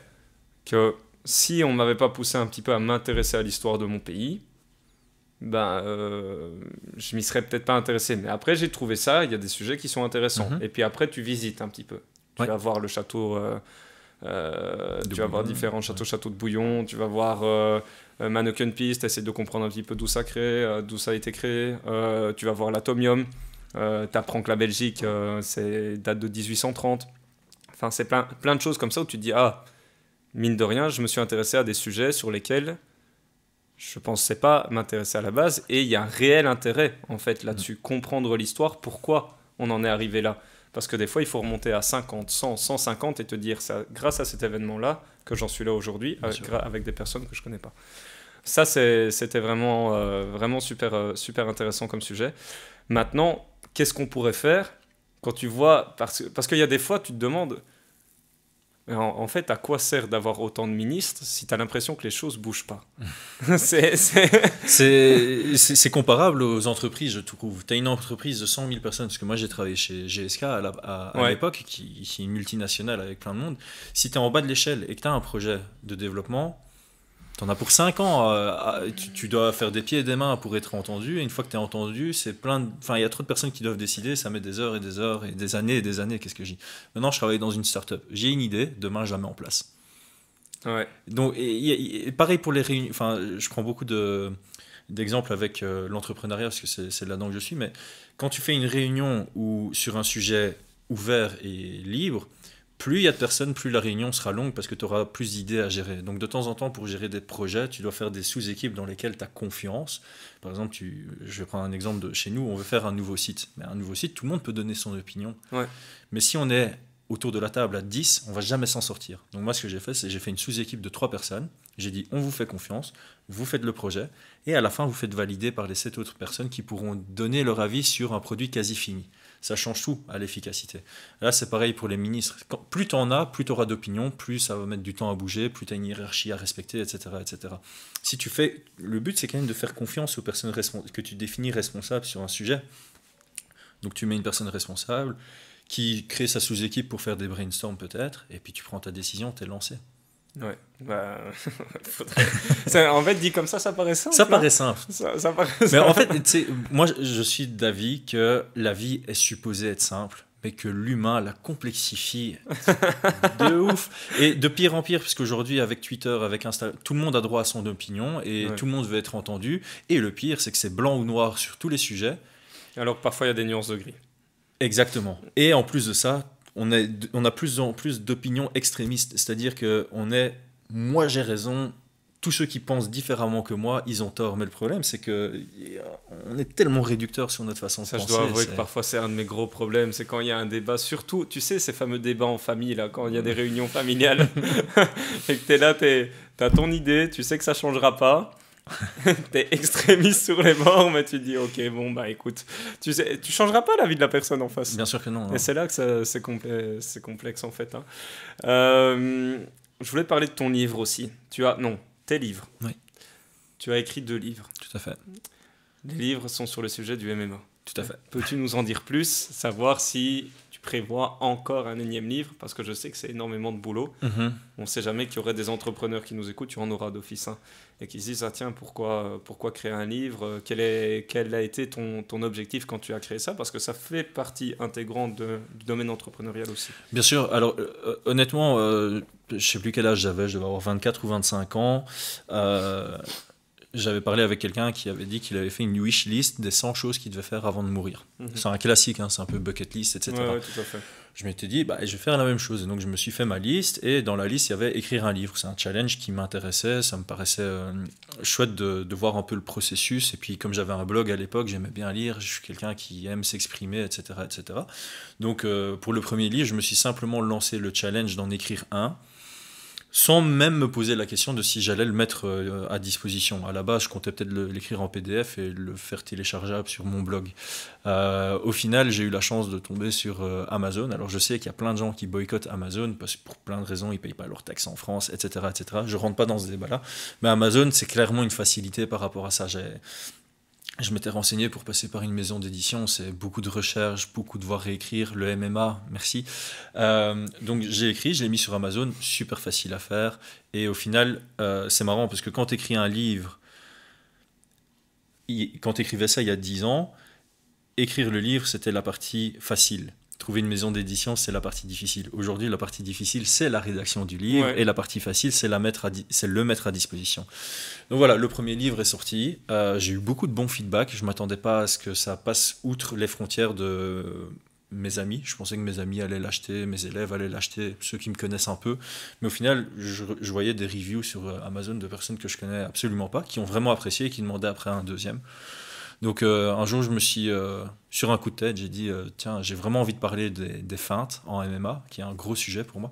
que si on ne m'avait pas poussé un petit peu à m'intéresser à l'histoire de mon pays, ben, je m'y serais peut-être pas intéressé. Mais après, j'ai trouvé ça, il y a des sujets qui sont intéressants. Mm-hmm. Et puis après, tu visites un petit peu. Tu vas voir le château. Euh, euh, tu vas voir différents châteaux, châteaux de Bouillon, tu vas voir euh, Mannequin Piste, essayer de comprendre un petit peu d'où ça, euh, d'où ça a été créé, tu vas voir l'Atomium, tu apprends que la Belgique c'est, date de 1830. Enfin, c'est plein, plein de choses comme ça où tu te dis Ah, mine de rien, je me suis intéressé à des sujets sur lesquels je ne pensais pas m'intéresser à la base et il y a un réel intérêt en fait là-dessus, mm. comprendre l'histoire, pourquoi on en est arrivé là. Parce que des fois, il faut remonter à 50, 100, 150 et te dire, ça, grâce à cet événement-là, que j'en suis là aujourd'hui, euh, avec, des personnes que je ne connais pas. Ça, c'était vraiment, euh, vraiment super, euh, super intéressant comme sujet. Maintenant, qu'est-ce qu'on pourrait faire quand tu vois. Parce, parce qu'il y a des fois, tu te demandes, en, fait, à quoi sert d'avoir autant de ministres si tu as l'impression que les choses bougent pas (laughs) (laughs) (laughs) C'est comparable aux entreprises, je trouve. Tu as une entreprise de 100 000 personnes, parce que moi j'ai travaillé chez GSK à l'époque, qui, est une multinationale avec plein de monde. Si tu es en bas de l'échelle et que tu as un projet de développement, on as pour 5 ans, euh, tu, dois faire des pieds et des mains pour être entendu, et une fois que tu es entendu, c'est plein Enfin, il y a trop de personnes qui doivent décider, ça met des heures et des heures, et des années et des années, qu'est-ce que j'ai Maintenant, je travaille dans une start-up, j'ai une idée, demain, je la mets en place. Ouais. Donc, pareil pour les réunions, enfin, je prends beaucoup d'exemples avec euh, l'entrepreneuriat, parce que c'est là-dedans que je suis, mais quand tu fais une réunion ou sur un sujet ouvert et libre, plus il y a de personnes, plus la réunion sera longue parce que tu auras plus d'idées à gérer. Donc de temps en temps, pour gérer des projets, tu dois faire des sous-équipes dans lesquelles tu as confiance. Par exemple, je vais prendre un exemple de chez nous, on veut faire un nouveau site. Mais un nouveau site, tout le monde peut donner son opinion. Mais si on est autour de la table à 10, on va jamais s'en sortir. Donc moi, ce que j'ai fait, c'est j'ai fait une sous-équipe de 3 personnes. J'ai dit, on vous fait confiance, vous faites le projet, et à la fin, vous faites valider par les sept autres personnes qui pourront donner leur avis sur un produit quasi fini ça change tout à l'efficacité. Là, c'est pareil pour les ministres. plus tu en as, plus tu auras d'opinion, plus ça va mettre du temps à bouger, plus tu une hiérarchie à respecter, etc. etc. Si tu fais, le but, c'est quand même de faire confiance aux personnes que tu définis responsables sur un sujet. Donc tu mets une personne responsable qui crée sa sous-équipe pour faire des brainstorms peut-être, et puis tu prends ta décision, t'es lancé. Ouais. Bah, (laughs) en fait, dit comme ça, ça paraît simple. Ça hein. paraît simple. Ça, paraît mais en fait, moi, je suis d'avis que la vie est supposée être simple, mais que l'humain la complexifie de (laughs) ouf. Et de pire en pire, puisqu'aujourd'hui, avec Twitter, avec Instagram, tout le monde a droit à son opinion et tout le monde veut être entendu. Et le pire, c'est que c'est blanc ou noir sur tous les sujets. Alors que parfois, il y a des nuances de gris. Exactement. Et en plus de ça, on, est, on a plus en plus d'opinions extrémistes, c'est-à-dire que on est moi j'ai raison, tous ceux qui pensent différemment que moi, ils ont tort. Mais le problème, c'est que euh, on est tellement réducteur sur notre façon de Ça, penser. Je dois avouer que parfois, c'est un de mes gros problèmes. C'est quand il y a un débat, surtout, tu sais, ces fameux débats en famille, là, quand il y a des réunions familiales, (laughs) et que tu là, tu as ton idée, tu sais que ça changera pas. (laughs) t'es extrémiste sur les morts, mais tu te dis, ok, bon, bah écoute, tu, sais, tu changeras pas la vie de la personne en face. Bien sûr que non. Hein. Et c'est là que c'est complexe, complexe en fait. Hein. Euh, je voulais te parler de ton livre aussi. Tu as, non, tes livres. Oui. Tu as écrit deux livres. Tout à fait. Les livres sont sur le sujet du MMA. Tout à fait. Peux-tu nous en dire plus Savoir si tu prévois encore un énième livre Parce que je sais que c'est énormément de boulot. Mm-hmm. On ne sait jamais qu'il y aurait des entrepreneurs qui nous écoutent. Tu en auras d'office. Hein et qui se disent ah tiens pourquoi pourquoi créer un livre quel est a été ton, ton objectif quand tu as créé ça parce que ça fait partie intégrante du domaine entrepreneurial aussi bien sûr alors euh, honnêtement je euh, je sais plus quel âge j'avais je devais avoir 24 ou 25 ans euh, j'avais parlé avec quelqu'un qui avait dit qu'il avait fait une wish list des 100 choses qu'il devait faire avant de mourir. Mhm. C'est un classique, hein, c'est un peu bucket list, etc. Je m'étais dit, bah, je vais faire la même chose. Et donc, je me suis fait ma liste. Et dans la liste, il y avait écrire un livre. C'est un challenge qui m'intéressait. Ça me paraissait euh, chouette de, voir un peu le processus. Et puis, comme j'avais un blog à l'époque, j'aimais bien lire. Je suis quelqu'un qui aime s'exprimer, etc., etc. Donc, euh, pour le premier livre, je me suis simplement lancé le challenge d'en écrire un sans même me poser la question de si j'allais le mettre euh, à disposition. À la base, je comptais peut-être l'écrire en PDF et le faire téléchargeable sur mon blog. Euh, au final, j'ai eu la chance de tomber sur euh, Amazon. Alors, je sais qu'il y a plein de gens qui boycottent Amazon parce que pour plein de raisons, ils payent pas leurs taxes en France, etc., etc. Je rentre pas dans ce débat-là, mais Amazon, c'est clairement une facilité par rapport à ça je m'étais renseigné pour passer par une maison d'édition, c'est beaucoup de recherche, beaucoup de devoir réécrire, le MMA, merci. Euh, donc j'ai écrit, je l'ai mis sur Amazon, super facile à faire. Et au final, euh, c'est marrant parce que quand tu écris un livre, quand tu écrivais ça il y a 10 ans, écrire le livre, c'était la partie facile trouver une maison d'édition, c'est la partie difficile. Aujourd'hui, la partie difficile, c'est la rédaction du livre, et la partie facile, c'est, la mettre à c'est le mettre à disposition. Donc voilà, le premier livre est sorti, euh, j'ai eu beaucoup de bons feedbacks, je ne m'attendais pas à ce que ça passe outre les frontières de mes amis, je pensais que mes amis allaient l'acheter, mes élèves allaient l'acheter, ceux qui me connaissent un peu, mais au final, je, je, voyais des reviews sur euh, Amazon de personnes que je connais absolument pas, qui ont vraiment apprécié et qui demandaient après un deuxième. Donc euh, un jour, je me suis, euh, sur un coup de tête, j'ai dit, euh, tiens, j'ai vraiment envie de parler des, feintes en MMA, qui est un gros sujet pour moi.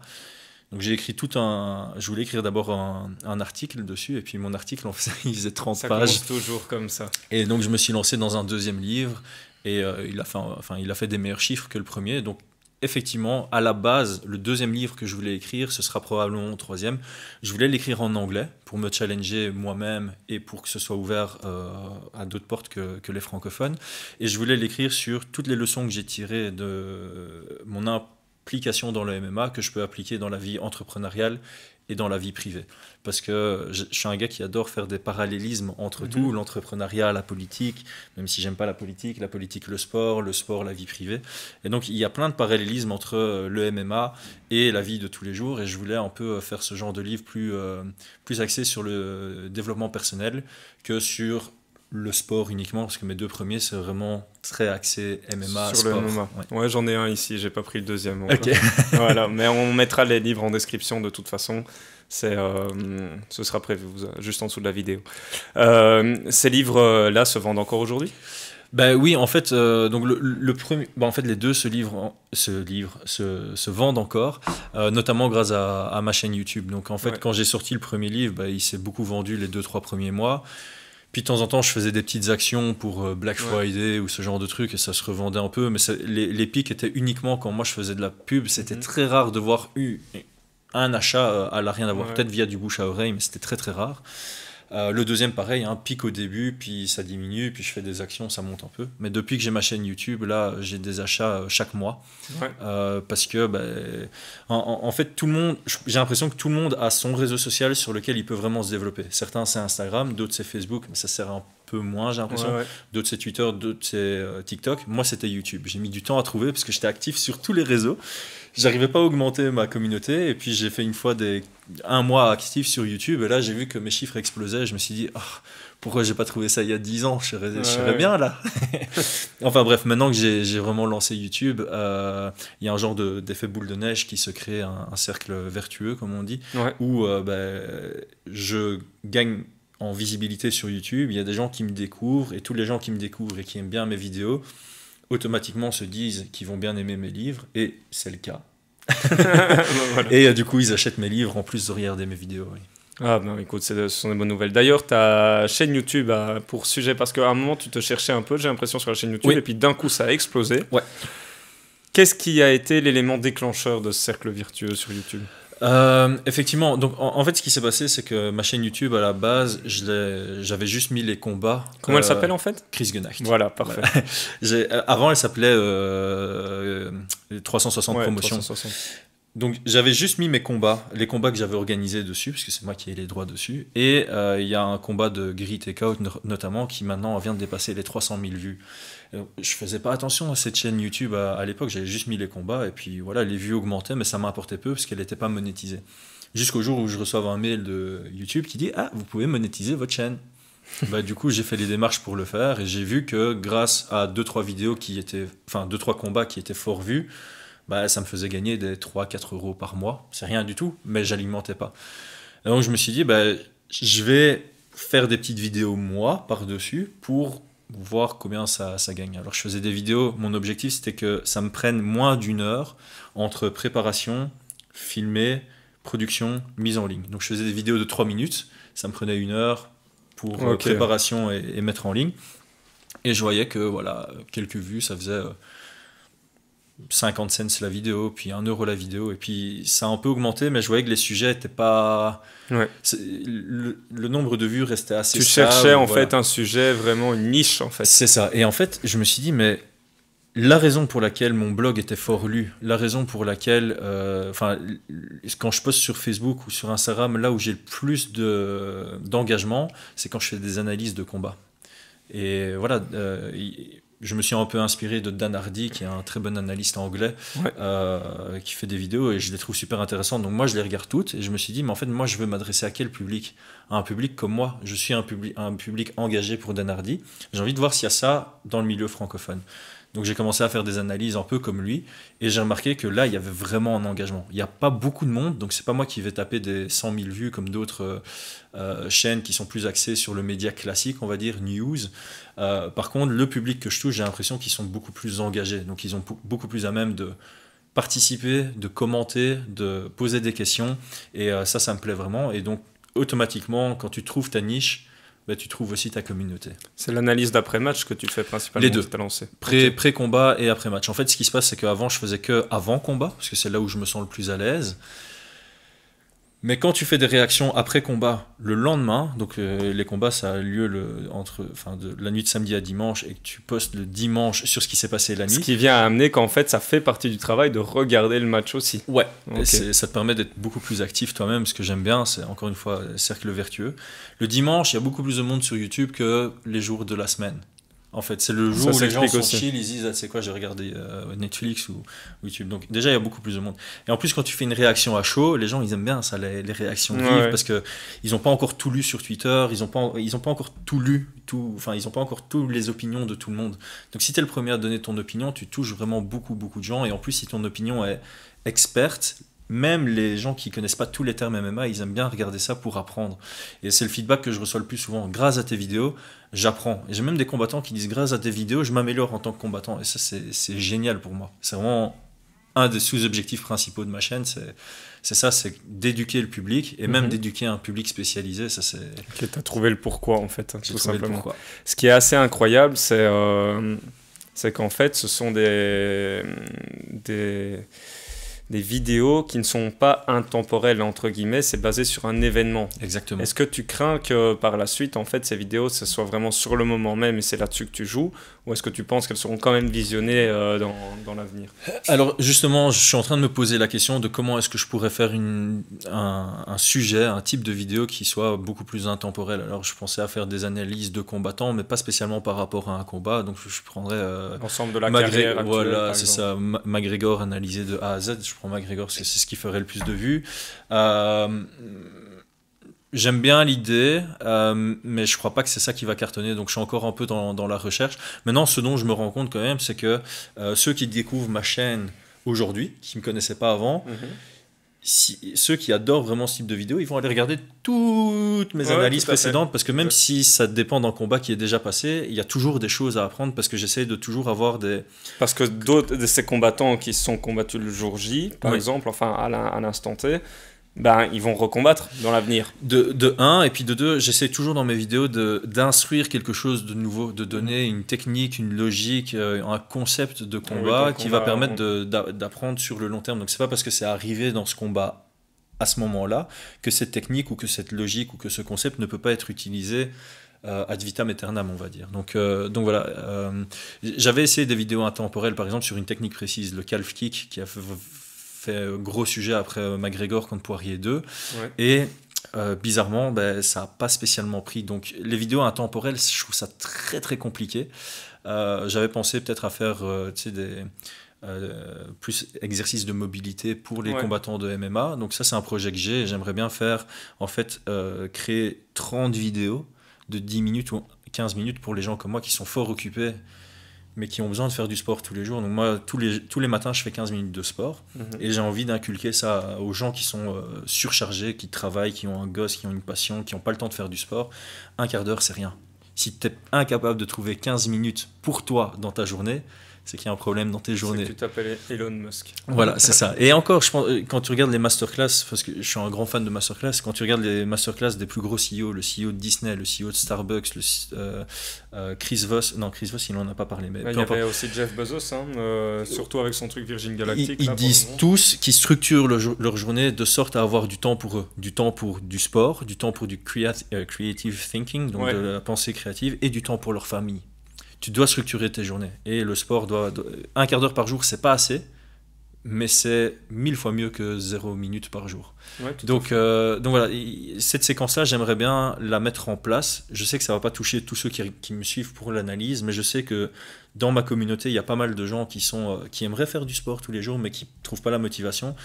Donc j'ai écrit tout un... Je voulais écrire d'abord un, article dessus, et puis mon article, en fait, (laughs) il faisait 30 pages. toujours comme ça. Et donc je me suis lancé dans un deuxième livre, et il, a fait, enfin, il a fait des meilleurs chiffres que le premier, donc effectivement, à la base, le deuxième livre que je voulais écrire, ce sera probablement le troisième, je voulais l'écrire en anglais pour me challenger moi-même et pour que ce soit ouvert euh, à d'autres portes que, que, les francophones. Et je voulais l'écrire sur toutes les leçons que j'ai tirées de mon implication dans le MMA que je peux appliquer dans la vie entrepreneuriale et dans la vie privée. Parce que je, suis un gars qui adore faire des parallélismes entre mhm. tout, l'entrepreneuriat, la politique, même si j'aime pas la politique, la politique, le sport, le sport, la vie privée. Et donc il y a plein de parallélismes entre euh, le MMA et la vie de tous les jours. Et je voulais un peu euh, faire ce genre de livre plus, euh, plus axé sur le développement personnel que sur le sport uniquement parce que mes deux premiers c'est vraiment très axé MMA sur le MMA. Ouais, j'en ai un ici, j'ai pas pris le deuxième. Ok. (laughs) voilà, mais on mettra les livres en description de toute façon. C'est, euh, ce sera prévu juste en dessous de la vidéo. Euh, ces livres-là euh, se vendent encore aujourd'hui ben oui, en fait, donc le, premier, ben en fait, les deux se livre se se, vendent encore, notamment grâce à, ma chaîne YouTube. Donc en fait, quand j'ai sorti le premier livre, ben, il s'est beaucoup vendu les deux trois premiers mois. Puis de temps en temps, je faisais des petites actions pour euh, Black Friday ou ce genre de truc et ça se revendait un peu. Mais les, pics étaient uniquement quand moi je faisais de la pub. C'était mhm. très rare de voir eu un achat euh, à la rien d'avoir. Peut-être via du bouche à oreille, mais c'était très très rare. Euh, le deuxième, pareil, un hein, pic au début, puis ça diminue, puis je fais des actions, ça monte un peu. Mais depuis que j'ai ma chaîne YouTube, là, j'ai des achats euh, chaque mois. Euh, parce que, bah, en, fait, tout le monde, j'ai l'impression que tout le monde a son réseau social sur lequel il peut vraiment se développer. Certains, c'est Instagram, d'autres, c'est Facebook, mais ça sert un peu moins, j'ai l'impression. D'autres, c'est Twitter, d'autres, c'est TikTok. Moi, c'était YouTube. J'ai mis du temps à trouver parce que j'étais actif sur tous les réseaux j'arrivais pas à augmenter ma communauté. Et puis j'ai fait une fois des, un mois actif sur YouTube. Et là, j'ai vu que mes chiffres explosaient. Je me suis dit, ah, pourquoi j'ai pas trouvé ça il y a 10 ans Je serais, bien là. (laughs) enfin bref, maintenant que j'ai vraiment lancé YouTube, euh, il y a un genre d'effet boule de neige qui se crée, un, cercle vertueux, comme on dit, où euh, ben, je gagne en visibilité sur YouTube. Il y a des gens qui me découvrent. Et tous les gens qui me découvrent et qui aiment bien mes vidéos automatiquement se disent qu'ils vont bien aimer mes livres, et c'est le cas. Et euh, du coup, ils achètent mes livres en plus de regarder mes vidéos. Ah ben écoute, ce sont des bonnes nouvelles. D'ailleurs, ta chaîne YouTube a pour sujet, parce qu'à un moment tu te cherchais un peu, j'ai l'impression, sur la chaîne YouTube, et puis d'un coup ça a explosé. Ouais. Qu'est-ce qui a été l'élément déclencheur de ce cercle virtueux sur YouTube euh, effectivement, donc en, fait, ce qui s'est passé, c'est que ma chaîne YouTube à la base, j'avais juste mis les combats. Comment elle euh, s'appelle en fait Chris Gunacht. Voilà, parfait. (laughs) avant, elle s'appelait euh, 360 promotions. Donc j'avais juste mis mes combats, les combats que j'avais organisés dessus, parce que c'est moi qui ai les droits dessus. Et euh, il y a un combat de Grit et Kaut notamment qui maintenant vient de dépasser les 300 000 vues. Euh, je faisais pas attention à cette chaîne YouTube à, l'époque, j'avais juste mis les combats et puis voilà, les vues augmentaient, mais ça m'apportait peu parce qu'elle n'était pas monétisée. Jusqu'au jour où je reçois un mail de YouTube qui dit Ah, vous pouvez monétiser votre chaîne. (laughs) bah, du coup, j'ai fait les démarches pour le faire et j'ai vu que grâce à 2-3 vidéos qui étaient, enfin deux trois combats qui étaient fort vus, bah, ça me faisait gagner des 3-4 euros par mois. C'est rien du tout, mais j'alimentais pas. donc je me suis dit, bah, je vais faire des petites vidéos moi par-dessus pour voir combien ça, ça, gagne. Alors je faisais des vidéos, mon objectif c'était que ça me prenne moins d'une heure entre préparation, filmer, production, mise en ligne. Donc je faisais des vidéos de 3 minutes, ça me prenait une heure, pour euh, préparation et, mettre en ligne. Et je voyais que voilà, quelques vues, ça faisait 50 euh, cents la vidéo, puis 1 euro la vidéo, et puis ça a un peu augmenté, mais je voyais que les sujets n'étaient pas. Le, nombre de vues restait assez. Tu cherchais en fait un sujet vraiment niche en fait. C'est ça. Et en fait, je me suis dit, mais la raison pour laquelle mon blog était fort lu, la raison pour laquelle, euh, quand je poste sur Facebook ou sur Instagram, là où j'ai le plus d'engagement, c'est quand je fais des analyses de combat. Et voilà, euh, je me suis un peu inspiré de Dan Hardy, qui est un très bon analyste anglais, euh, qui fait des vidéos et je les trouve super intéressantes. Donc moi, je les regarde toutes et je me suis dit, mais en fait, moi, je veux m'adresser à quel public À un public comme moi. Je suis un, public, un public engagé pour Dan Hardy. J'ai envie de voir s'il y a ça dans le milieu francophone. Donc j'ai commencé à faire des analyses un peu comme lui, et j'ai remarqué que là, il y avait vraiment un engagement. Il n'y a pas beaucoup de monde, donc c'est pas moi qui vais taper des 100 000 vues comme d'autres euh, euh, chaînes qui sont plus axées sur le média classique, on va dire, news. Euh, par contre, le public que je touche, j'ai l'impression qu'ils sont beaucoup plus engagés, donc ils ont beaucoup plus à même de participer, de commenter, de poser des questions, et ça, ça me plaît vraiment, et donc automatiquement, quand tu trouves ta niche, bah, tu trouves aussi ta communauté. C'est l'analyse d'après-match que tu fais principalement Les deux. Lancé. Pré, pré, combat et après-match. En fait, ce qui se passe, c'est qu'avant, je faisais que avant combat, parce que c'est là où je me sens le plus à l'aise. Mais quand tu fais des réactions après combat le lendemain, donc euh, les combats ça a lieu le, entre enfin, de, la nuit de samedi à dimanche et que tu postes le dimanche sur ce qui s'est passé la nuit. Ce qui vient à amener qu'en fait ça fait partie du travail de regarder le match aussi. Ouais, ça te permet d'être beaucoup plus actif toi-même, ce que j'aime bien, c'est encore une fois cercle vertueux. Le dimanche, il y a beaucoup plus de monde sur YouTube que les jours de la semaine. En fait, c'est le jour où les gens sont chill, ils disent c'est ah, quoi, j'ai regardé euh, Netflix ou YouTube. Donc déjà, il y a beaucoup plus de monde. Et en plus, quand tu fais une réaction à chaud, les gens ils aiment bien ça, les, réactions vives, parce que ils n'ont pas encore tout lu sur Twitter, ils n'ont pas, ils pas encore tout lu, tout, enfin ils n'ont pas encore toutes les opinions de tout le monde. Donc si tu es le premier à donner ton opinion, tu touches vraiment beaucoup beaucoup de gens. Et en plus, si ton opinion est experte, même les gens qui connaissent pas tous les termes MMA, ils aiment bien regarder ça pour apprendre. Et c'est le feedback que je reçois le plus souvent. Grâce à tes vidéos, j'apprends. J'ai même des combattants qui disent grâce à tes vidéos, je m'améliore en tant que combattant. Et ça, c'est génial pour moi. C'est vraiment un des sous-objectifs principaux de ma chaîne, c'est ça, c'est d'éduquer le public et même mhm. d'éduquer un public spécialisé. Ça, c'est. tu trouvé le pourquoi en fait, hein, tout simplement. Ce qui est assez incroyable, c'est euh, qu'en fait, ce sont des des vidéos qui ne sont pas intemporelles, entre guillemets, c'est basé sur un événement. Exactement. Est-ce que tu crains que par la suite, en fait, ces vidéos, ce soit vraiment sur le moment même et c'est là-dessus que tu joues ou est-ce que tu penses qu'elles seront quand même visionnées euh, dans, dans l'avenir Alors justement, je suis en train de me poser la question de comment est-ce que je pourrais faire une, un, sujet, un type de vidéo qui soit beaucoup plus intemporel. Alors je pensais à faire des analyses de combattants, mais pas spécialement par rapport à un combat. Donc je, prendrais... Euh, L'ensemble de la carrière Voilà, c'est ça. McGregor analysé de A à Z. Je prends McGregor parce que c'est ce qui ferait le plus de vues. Euh, J'aime bien l'idée, euh, mais je crois pas que c'est ça qui va cartonner, donc je suis encore un peu dans, la recherche. Maintenant, ce dont je me rends compte quand même, c'est que euh, ceux qui découvrent ma chaîne aujourd'hui, qui ne me connaissaient pas avant, mhm. Si, ceux qui adorent vraiment ce type de vidéo, ils vont aller regarder toutes mes analyses précédentes parce que même si ça dépend d'un combat qui est déjà passé, il y a toujours des choses à apprendre parce que j'essaie de toujours avoir des. Parce que d'autres de ces combattants qui sont combattus le jour J, par exemple, enfin à l'instant T, ben, ils vont recombattre dans l'avenir. De, de un, et puis de deux, j'essaie toujours dans mes vidéos d'instruire quelque chose de nouveau, de donner une technique, une logique, euh, un concept de combat qui va permettre d'apprendre sur le long terme. Donc c'est pas parce que c'est arrivé dans ce combat à ce moment-là que cette technique ou que cette logique ou que ce concept ne peut pas être utilisé euh, ad vitam aeternam, on va dire. Donc, euh, donc voilà, j'avais essayé des vidéos intemporelles, par exemple, sur une technique précise, le calf kick, qui a fait euh, gros sujet après euh, McGregor contre Poirier 2. Et euh, bizarrement, ben, ça n'a pas spécialement pris. Donc les vidéos intemporelles, je trouve ça très très compliqué. J'avais pensé peut-être à faire des plus exercices de mobilité pour les combattants de MMA. Donc ça, c'est un projet que j'ai. J'aimerais bien faire, en fait, créer 30 vidéos de 10 minutes ou 15 minutes pour les gens comme moi qui sont fort occupés mais qui ont besoin de faire du sport tous les jours. Donc moi, tous les, tous les matins, je fais 15 minutes de sport. Mhm. Et j'ai envie d'inculquer ça aux gens qui sont euh, surchargés, qui travaillent, qui ont un gosse, qui ont une passion, qui n'ont pas le temps de faire du sport. Un quart d'heure, c'est rien. Si tu es incapable de trouver 15 minutes pour toi dans ta journée, c'est qu'il y a un problème dans tes journées. Que tu t'appelles Elon Musk. Voilà, c'est ça. Et encore, je pense, euh, quand tu regardes les masterclass, parce que je suis un grand fan de masterclass, quand tu regardes les masterclass des plus gros CEO, le CEO de Disney, le CEO de Starbucks, le, euh, euh, Chris Voss, non, Chris Voss, il n'en a pas parlé. Mais il y avait aussi Jeff Bezos, hein, surtout avec son truc Virgin Galactic. Ils, disent tous qu'ils structurent leur journée de sorte à avoir du temps pour eux, du temps pour du sport, du temps pour du creative thinking, donc de la pensée créative, et du temps pour leur famille tu dois structurer tes journées. Et le sport doit. Un quart d'heure par jour, c'est pas assez, mais c'est mille fois mieux que zéro minute par jour. donc, euh, donc voilà, cette séquence-là, j'aimerais bien la mettre en place. Je sais que ça va pas toucher tous ceux qui, me suivent pour l'analyse, mais je sais que dans ma communauté, il y a pas mal de gens qui, sont, euh, qui aimeraient faire du sport tous les jours, mais qui trouvent pas la motivation.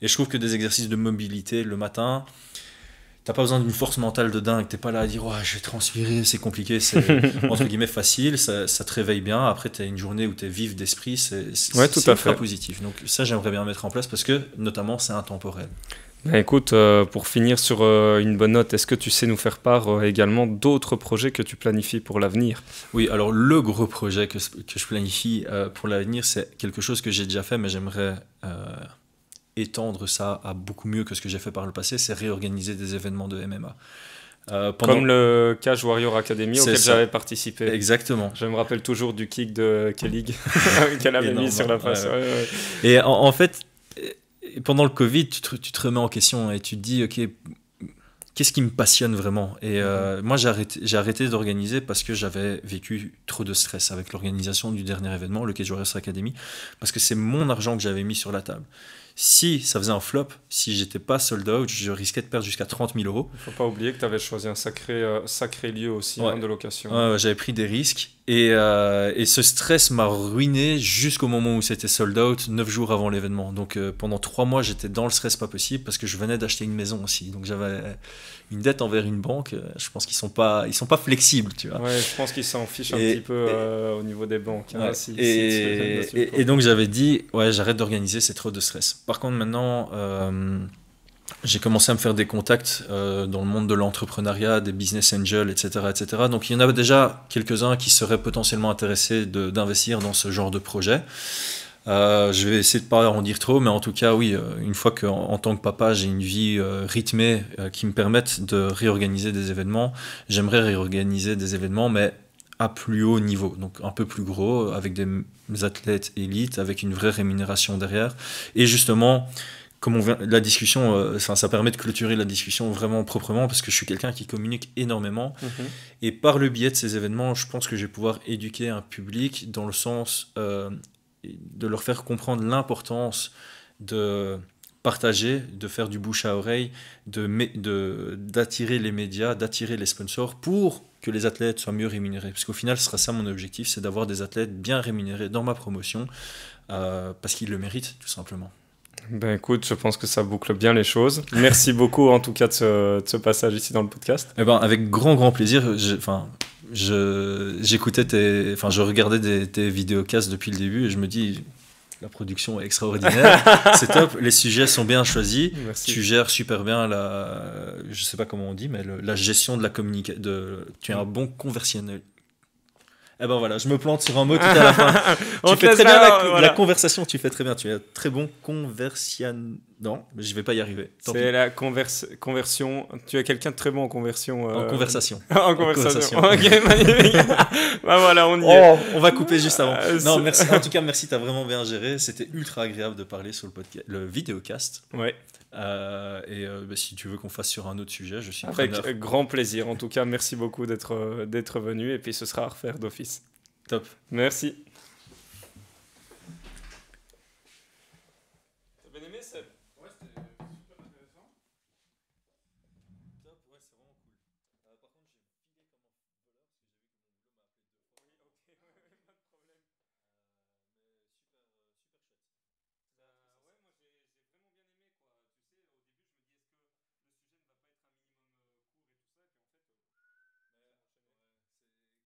Et je trouve que des exercices de mobilité le matin t'as pas besoin d'une force mentale de dingue, t'es pas là à dire je vais transpirer, c'est compliqué, c'est (laughs) entre guillemets facile, ça, te réveille bien. Après, tu as une journée où tu es vif d'esprit, c'est très positif. Donc ça, j'aimerais bien mettre en place parce que notamment, c'est intemporel. Bah, écoute, euh, pour finir sur euh, une bonne note, est-ce que tu sais nous faire part euh, également d'autres projets que tu planifies pour l'avenir Oui, alors le gros projet que, que je planifie pour l'avenir, c'est quelque chose que j'ai déjà fait, mais j'aimerais étendre ça à beaucoup mieux que ce que j'ai fait par le passé, c'est réorganiser des événements de MMA. Euh, pendant... Comme le Cage Warrior Academy auquel j'avais participé. Exactement. Je me rappelle toujours du kick de Kelly (laughs) qu'elle avait mis sur la face. et en, fait, pendant le Covid, tu te, tu te, remets en question et tu te dis, ok, qu'est-ce qui me passionne vraiment Et euh, mhm. moi, j'ai arrêté, arrêté d'organiser parce que j'avais vécu trop de stress avec l'organisation du dernier événement, le Cage Warrior Academy, parce que c'est mon argent que j'avais mis sur la table si ça faisait un flop, si j'étais pas sold out, je risquais de perdre jusqu'à 30 000 euros. Il faut pas oublier que tu avais choisi un sacré, euh, sacré lieu aussi hein, ouais. de location. J'avais pris des risques et, euh, et, ce stress m'a ruiné jusqu'au moment où c'était sold out, neuf jours avant l'événement. Donc euh, pendant trois mois, j'étais dans le stress pas possible parce que je venais d'acheter une maison aussi. Donc j'avais une dette envers une banque. Je pense qu'ils sont pas, ils sont pas flexibles, tu vois. Ouais, je pense qu'ils s'en fichent un petit peu euh, au niveau des banques. et, et, donc j'avais dit, ouais, j'arrête d'organiser, c'est trop de stress. Par contre maintenant j'ai commencé à me faire des contacts euh, dans le monde de l'entrepreneuriat, des business angels, etc., etc. Donc il y en avait déjà quelques-uns qui seraient potentiellement intéressés d'investir dans ce genre de projet. Euh, je vais essayer de ne pas en dire trop, mais en tout cas, oui, euh, une fois qu'en en tant que papa, j'ai une vie rythmée qui me permette de réorganiser des événements, j'aimerais réorganiser des événements, mais à plus haut niveau, donc un peu plus gros, avec des athlètes élites, avec une vraie rémunération derrière. Et justement, comme vient, la discussion, euh, ça, permet de clôturer la discussion vraiment proprement parce que je suis quelqu'un qui communique énormément. Mhm. Et par le biais de ces événements, je pense que je vais pouvoir éduquer un public dans le sens euh, de leur faire comprendre l'importance de partager, de faire du bouche à oreille, d'attirer de, d'attirer les médias, d'attirer les sponsors pour que les athlètes soient mieux rémunérés. Parce qu'au final, ce sera ça mon objectif, c'est d'avoir des athlètes bien rémunérés dans ma promotion euh, parce qu'ils le méritent tout simplement. Ben écoute, je pense que ça boucle bien les choses. Merci (laughs) beaucoup en tout cas de ce, passage ici dans le podcast. Eh ben, avec grand grand plaisir. Enfin, je j'écoutais tes, enfin je regardais tes vidéocasts depuis le début et je me dis la production est extraordinaire, (laughs) c'est top, les sujets sont bien choisis, tu gères super bien la, je sais pas comment on dit, mais la gestion de la communication, tu es un bon conversionnel, eh ben voilà, je me plante sur un mot tout à la fin. (laughs) tu fais très bien la, conversation, tu fais très bien. Tu es très bon conversian non, mais je vais pas y arriver. C'est la conversion. Tu as quelqu'un de très bon en conversion. Euh, en conversation. (laughs) en conversation. En conversation. ok, magnifique. (laughs) Bah voilà, on y est. Oh, on va couper juste avant. Euh, non, merci. En tout cas, merci, tu as vraiment bien géré. C'était ultra agréable de parler sur le podcast, le vidéocast. Ouais. Euh, et bah, si tu veux qu'on fasse sur un autre sujet, je suis Avec preneur. grand plaisir. En tout cas, merci beaucoup d'être d'être venu. Et puis, ce sera à refaire d'office. Top. Merci.